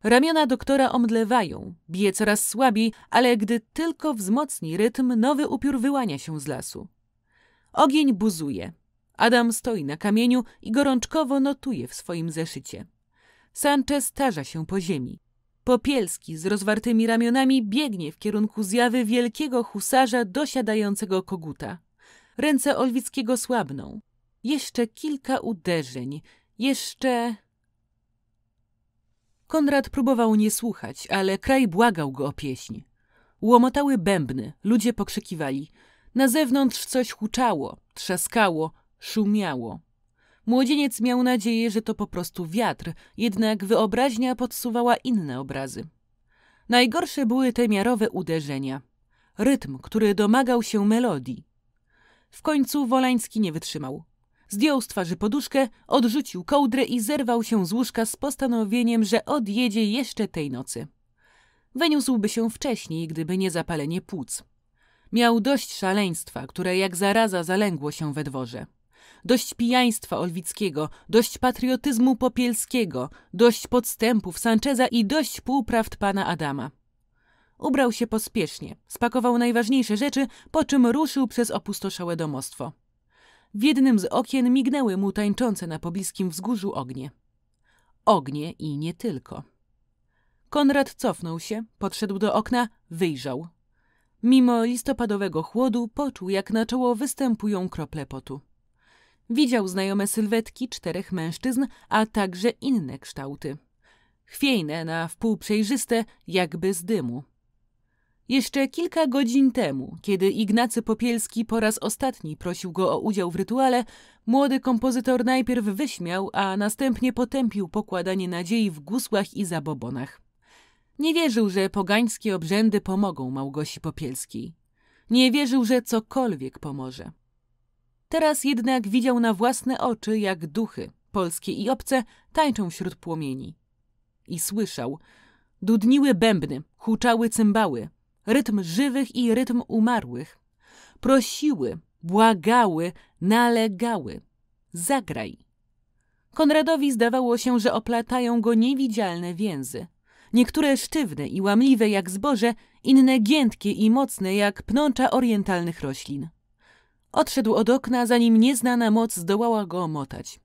Ramiona doktora omdlewają, bije coraz słabiej, ale gdy tylko wzmocni rytm, nowy upiór wyłania się z lasu. Ogień buzuje. Adam stoi na kamieniu i gorączkowo notuje w swoim zeszycie. Sanchez tarza się po ziemi. Popielski z rozwartymi ramionami biegnie w kierunku zjawy wielkiego husarza dosiadającego koguta. Ręce Olwickiego słabną. Jeszcze kilka uderzeń, jeszcze. Konrad próbował nie słuchać, ale kraj błagał go o pieśń. Łomotały bębny, ludzie pokrzykiwali. Na zewnątrz coś huczało, trzaskało, szumiało. Młodzieniec miał nadzieję, że to po prostu wiatr, jednak wyobraźnia podsuwała inne obrazy. Najgorsze były te miarowe uderzenia. Rytm, który domagał się melodii. W końcu Wolański nie wytrzymał. Zdjął z twarzy poduszkę, odrzucił kołdrę i zerwał się z łóżka z postanowieniem, że odjedzie jeszcze tej nocy. Wyniósłby się wcześniej, gdyby nie zapalenie płuc. Miał dość szaleństwa, które jak zaraza zalęgło się we dworze. Dość pijaństwa Olwickiego, dość patriotyzmu Popielskiego, dość podstępów Sancheza i dość półprawd pana Adama. Ubrał się pospiesznie, spakował najważniejsze rzeczy, po czym ruszył przez opustoszałe domostwo. W jednym z okien mignęły mu tańczące na pobliskim wzgórzu ognie. Ognie i nie tylko. Konrad cofnął się, podszedł do okna, wyjrzał. Mimo listopadowego chłodu poczuł, jak na czoło występują krople potu. Widział znajome sylwetki czterech mężczyzn, a także inne kształty. Chwiejne na wpół przejrzyste, jakby z dymu. Jeszcze kilka godzin temu, kiedy Ignacy Popielski po raz ostatni prosił go o udział w rytuale, młody kompozytor najpierw wyśmiał, a następnie potępił pokładanie nadziei w gusłach i zabobonach. Nie wierzył, że pogańskie obrzędy pomogą Małgosi Popielskiej. Nie wierzył, że cokolwiek pomoże. Teraz jednak widział na własne oczy, jak duchy, polskie i obce, tańczą wśród płomieni. I słyszał. Dudniły bębny, huczały cymbały, rytm żywych i rytm umarłych. Prosiły, błagały, nalegały. Zagraj. Konradowi zdawało się, że oplatają go niewidzialne więzy. Niektóre sztywne i łamliwe jak zboże, inne giętkie i mocne jak pnącza orientalnych roślin. Odszedł od okna, zanim nieznana moc zdołała go omotać.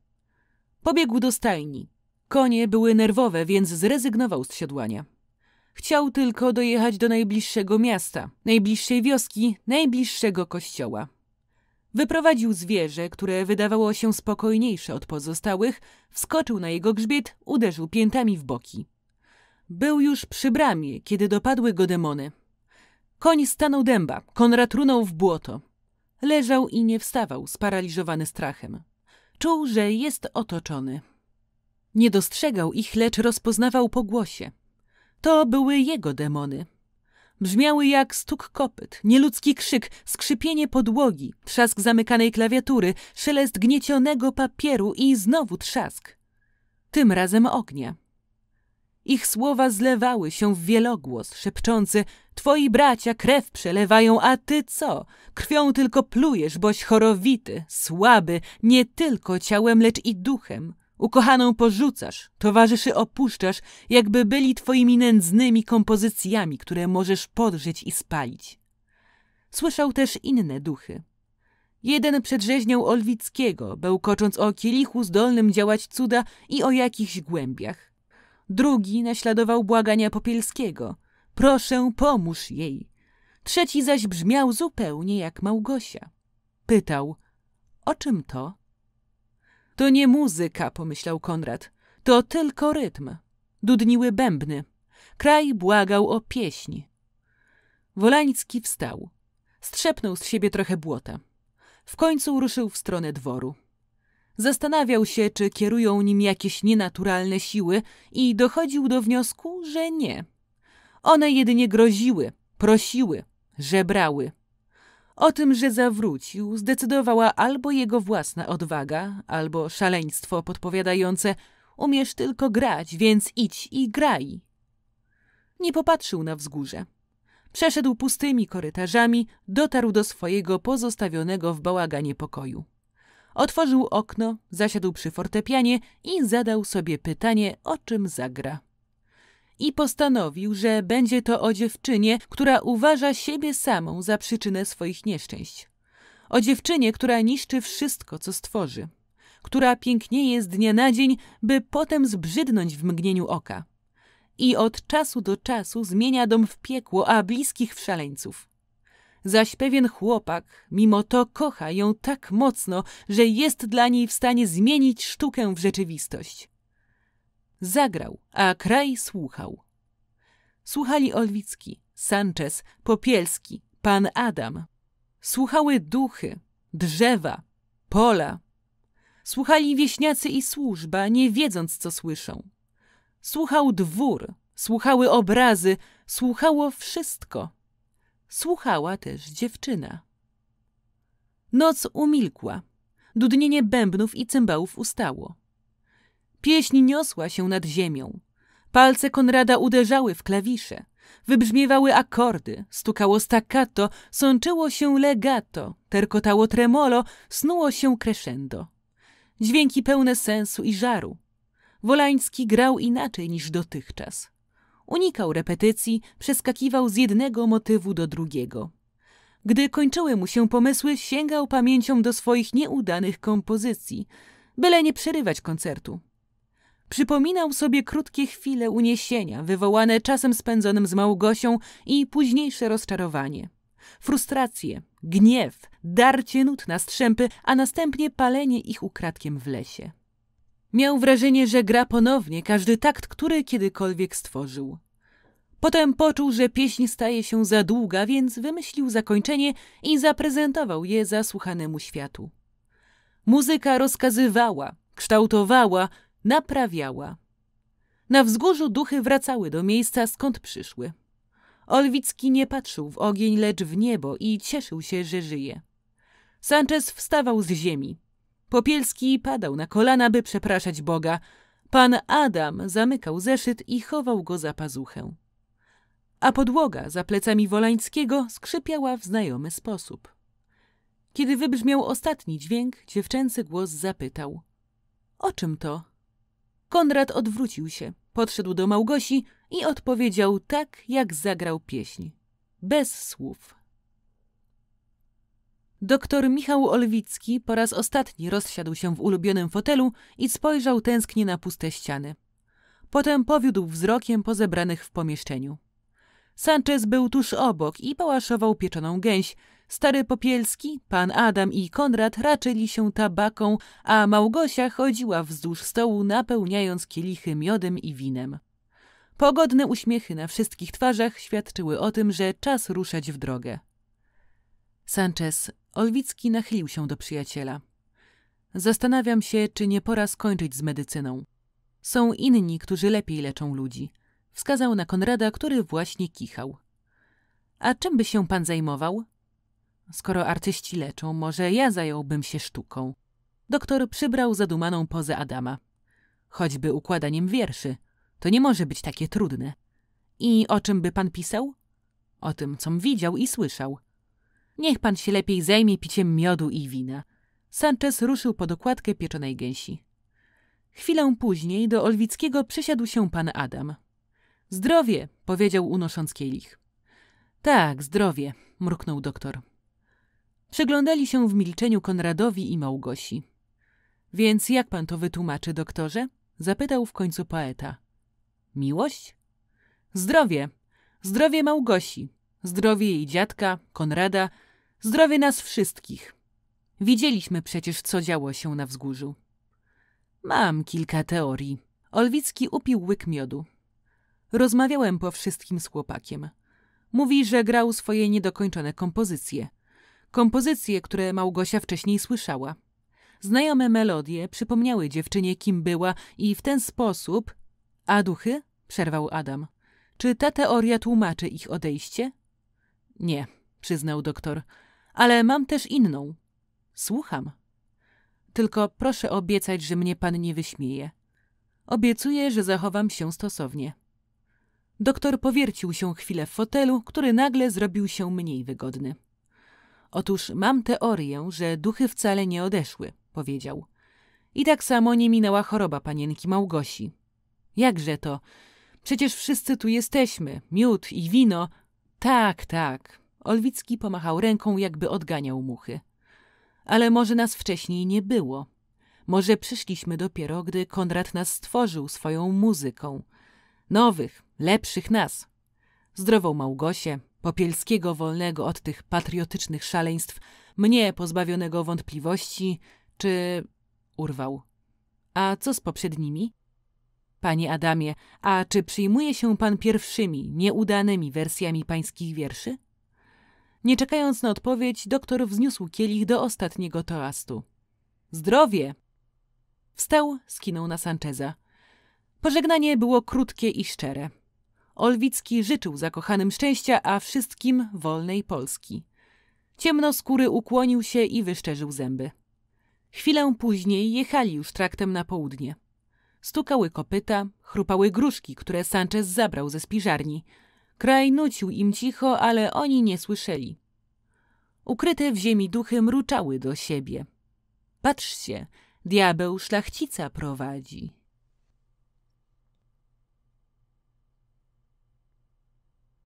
Pobiegł do stajni. Konie były nerwowe, więc zrezygnował z siodłania. Chciał tylko dojechać do najbliższego miasta, najbliższej wioski, najbliższego kościoła. Wyprowadził zwierzę, które wydawało się spokojniejsze od pozostałych, wskoczył na jego grzbiet, uderzył piętami w boki. Był już przy bramie, kiedy dopadły go demony. Koń stanął dęba, Konrad runął w błoto. Leżał i nie wstawał, sparaliżowany strachem. Czuł, że jest otoczony. Nie dostrzegał ich, lecz rozpoznawał po głosie. To były jego demony. Brzmiały jak stuk kopyt, nieludzki krzyk, skrzypienie podłogi, trzask zamykanej klawiatury, szelest gniecionego papieru i znowu trzask. Tym razem ognia. Ich słowa zlewały się w wielogłos, szepczący Twoi bracia krew przelewają, a ty co? Krwią tylko plujesz, boś chorowity, słaby, nie tylko ciałem, lecz i duchem – Ukochaną porzucasz, towarzyszy opuszczasz, jakby byli twoimi nędznymi kompozycjami, które możesz podrzeć i spalić. Słyszał też inne duchy. Jeden przedrzeźniał Olwickiego, bełkocząc o kielichu zdolnym działać cuda i o jakichś głębiach. Drugi naśladował błagania Popielskiego. Proszę, pomóż jej. Trzeci zaś brzmiał zupełnie jak Małgosia. Pytał, o czym to? To nie muzyka, pomyślał Konrad. To tylko rytm. Dudniły bębny. Kraj błagał o pieśń. Wolański wstał. Strzepnął z siebie trochę błota. W końcu ruszył w stronę dworu. Zastanawiał się, czy kierują nim jakieś nienaturalne siły i dochodził do wniosku, że nie. One jedynie groziły, prosiły, żebrały. O tym, że zawrócił, zdecydowała albo jego własna odwaga, albo szaleństwo podpowiadające umiesz tylko grać, więc idź i graj. Nie popatrzył na wzgórze. Przeszedł pustymi korytarzami, dotarł do swojego pozostawionego w bałaganie pokoju. Otworzył okno, zasiadł przy fortepianie i zadał sobie pytanie, o czym zagra i postanowił, że będzie to o dziewczynie, która uważa siebie samą za przyczynę swoich nieszczęść. O dziewczynie, która niszczy wszystko, co stworzy. Która pięknieje z dnia na dzień, by potem zbrzydnąć w mgnieniu oka. I od czasu do czasu zmienia dom w piekło, a bliskich w szaleńców. Zaś pewien chłopak, mimo to kocha ją tak mocno, że jest dla niej w stanie zmienić sztukę w rzeczywistość. Zagrał, a kraj słuchał. Słuchali Olwicki, Sanchez, Popielski, pan Adam. Słuchały duchy, drzewa, pola. Słuchali wieśniacy i służba, nie wiedząc, co słyszą. Słuchał dwór, słuchały obrazy, słuchało wszystko. Słuchała też dziewczyna. Noc umilkła. Dudnienie bębnów i cymbałów ustało. Pieśń niosła się nad ziemią. Palce Konrada uderzały w klawisze. Wybrzmiewały akordy, stukało staccato, sączyło się legato, terkotało tremolo, snuło się crescendo. Dźwięki pełne sensu i żaru. Wolański grał inaczej niż dotychczas. Unikał repetycji, przeskakiwał z jednego motywu do drugiego. Gdy kończyły mu się pomysły, sięgał pamięcią do swoich nieudanych kompozycji, byle nie przerywać koncertu. Przypominał sobie krótkie chwile uniesienia, wywołane czasem spędzonym z Małgosią i późniejsze rozczarowanie. Frustrację, gniew, darcie nut na strzępy, a następnie palenie ich ukradkiem w lesie. Miał wrażenie, że gra ponownie każdy takt, który kiedykolwiek stworzył. Potem poczuł, że pieśń staje się za długa, więc wymyślił zakończenie i zaprezentował je zasłuchanemu światu. Muzyka rozkazywała, kształtowała, naprawiała. Na wzgórzu duchy wracały do miejsca, skąd przyszły. Olwicki nie patrzył w ogień, lecz w niebo i cieszył się, że żyje. Sanchez wstawał z ziemi. Popielski padał na kolana, by przepraszać Boga. Pan Adam zamykał zeszyt i chował go za pazuchę. A podłoga za plecami Wolańskiego skrzypiała w znajomy sposób. Kiedy wybrzmiał ostatni dźwięk, dziewczęcy głos zapytał – o czym to? Konrad odwrócił się, podszedł do Małgosi i odpowiedział tak, jak zagrał pieśń. Bez słów. Doktor Michał Olwicki po raz ostatni rozsiadł się w ulubionym fotelu i spojrzał tęsknie na puste ściany. Potem powiódł wzrokiem po zebranych w pomieszczeniu. Sanchez był tuż obok i pałaszował pieczoną gęś, Stary Popielski, pan Adam i Konrad raczyli się tabaką, a Małgosia chodziła wzdłuż stołu, napełniając kielichy miodem i winem. Pogodne uśmiechy na wszystkich twarzach świadczyły o tym, że czas ruszać w drogę. Sanchez, Olwicki nachylił się do przyjaciela. Zastanawiam się, czy nie pora skończyć z medycyną. Są inni, którzy lepiej leczą ludzi. Wskazał na Konrada, który właśnie kichał. A czym by się pan zajmował? Skoro artyści leczą, może ja zająłbym się sztuką. Doktor przybrał zadumaną pozę Adama. Choćby układaniem wierszy. To nie może być takie trudne. I o czym by pan pisał? O tym, com widział i słyszał. Niech pan się lepiej zajmie piciem miodu i wina. Sanchez ruszył po dokładkę pieczonej gęsi. Chwilę później do Olwickiego przysiadł się pan Adam. Zdrowie, powiedział unosząc kielich. Tak, zdrowie, mruknął doktor. Przyglądali się w milczeniu Konradowi i Małgosi. Więc jak pan to wytłumaczy, doktorze? Zapytał w końcu poeta. Miłość? Zdrowie. Zdrowie Małgosi. Zdrowie jej dziadka, Konrada. Zdrowie nas wszystkich. Widzieliśmy przecież, co działo się na wzgórzu. Mam kilka teorii. Olwicki upił łyk miodu. Rozmawiałem po wszystkim z chłopakiem. Mówi, że grał swoje niedokończone kompozycje – Kompozycje, które Małgosia wcześniej słyszała. Znajome melodie przypomniały dziewczynie, kim była i w ten sposób... A duchy? Przerwał Adam. Czy ta teoria tłumaczy ich odejście? Nie, przyznał doktor, ale mam też inną. Słucham. Tylko proszę obiecać, że mnie pan nie wyśmieje. Obiecuję, że zachowam się stosownie. Doktor powiercił się chwilę w fotelu, który nagle zrobił się mniej wygodny. Otóż mam teorię, że duchy wcale nie odeszły, powiedział. I tak samo nie minęła choroba panienki Małgosi. Jakże to? Przecież wszyscy tu jesteśmy, miód i wino. Tak, tak. Olwicki pomachał ręką, jakby odganiał muchy. Ale może nas wcześniej nie było. Może przyszliśmy dopiero, gdy Konrad nas stworzył swoją muzyką. Nowych, lepszych nas. Zdrową Małgosię, Popielskiego wolnego od tych patriotycznych szaleństw, mnie pozbawionego wątpliwości, czy urwał. A co z poprzednimi? Panie Adamie, a czy przyjmuje się pan pierwszymi, nieudanymi wersjami pańskich wierszy? Nie czekając na odpowiedź, doktor wzniósł kielich do ostatniego toastu. Zdrowie! Wstał, skinął na Sancheza. Pożegnanie było krótkie i szczere. Olwicki życzył zakochanym szczęścia, a wszystkim wolnej Polski. Ciemnoskóry ukłonił się i wyszczerzył zęby. Chwilę później jechali już traktem na południe. Stukały kopyta, chrupały gruszki, które Sanchez zabrał ze spiżarni. Kraj nucił im cicho, ale oni nie słyszeli. Ukryte w ziemi duchy mruczały do siebie. Patrzcie, diabeł szlachcica prowadzi.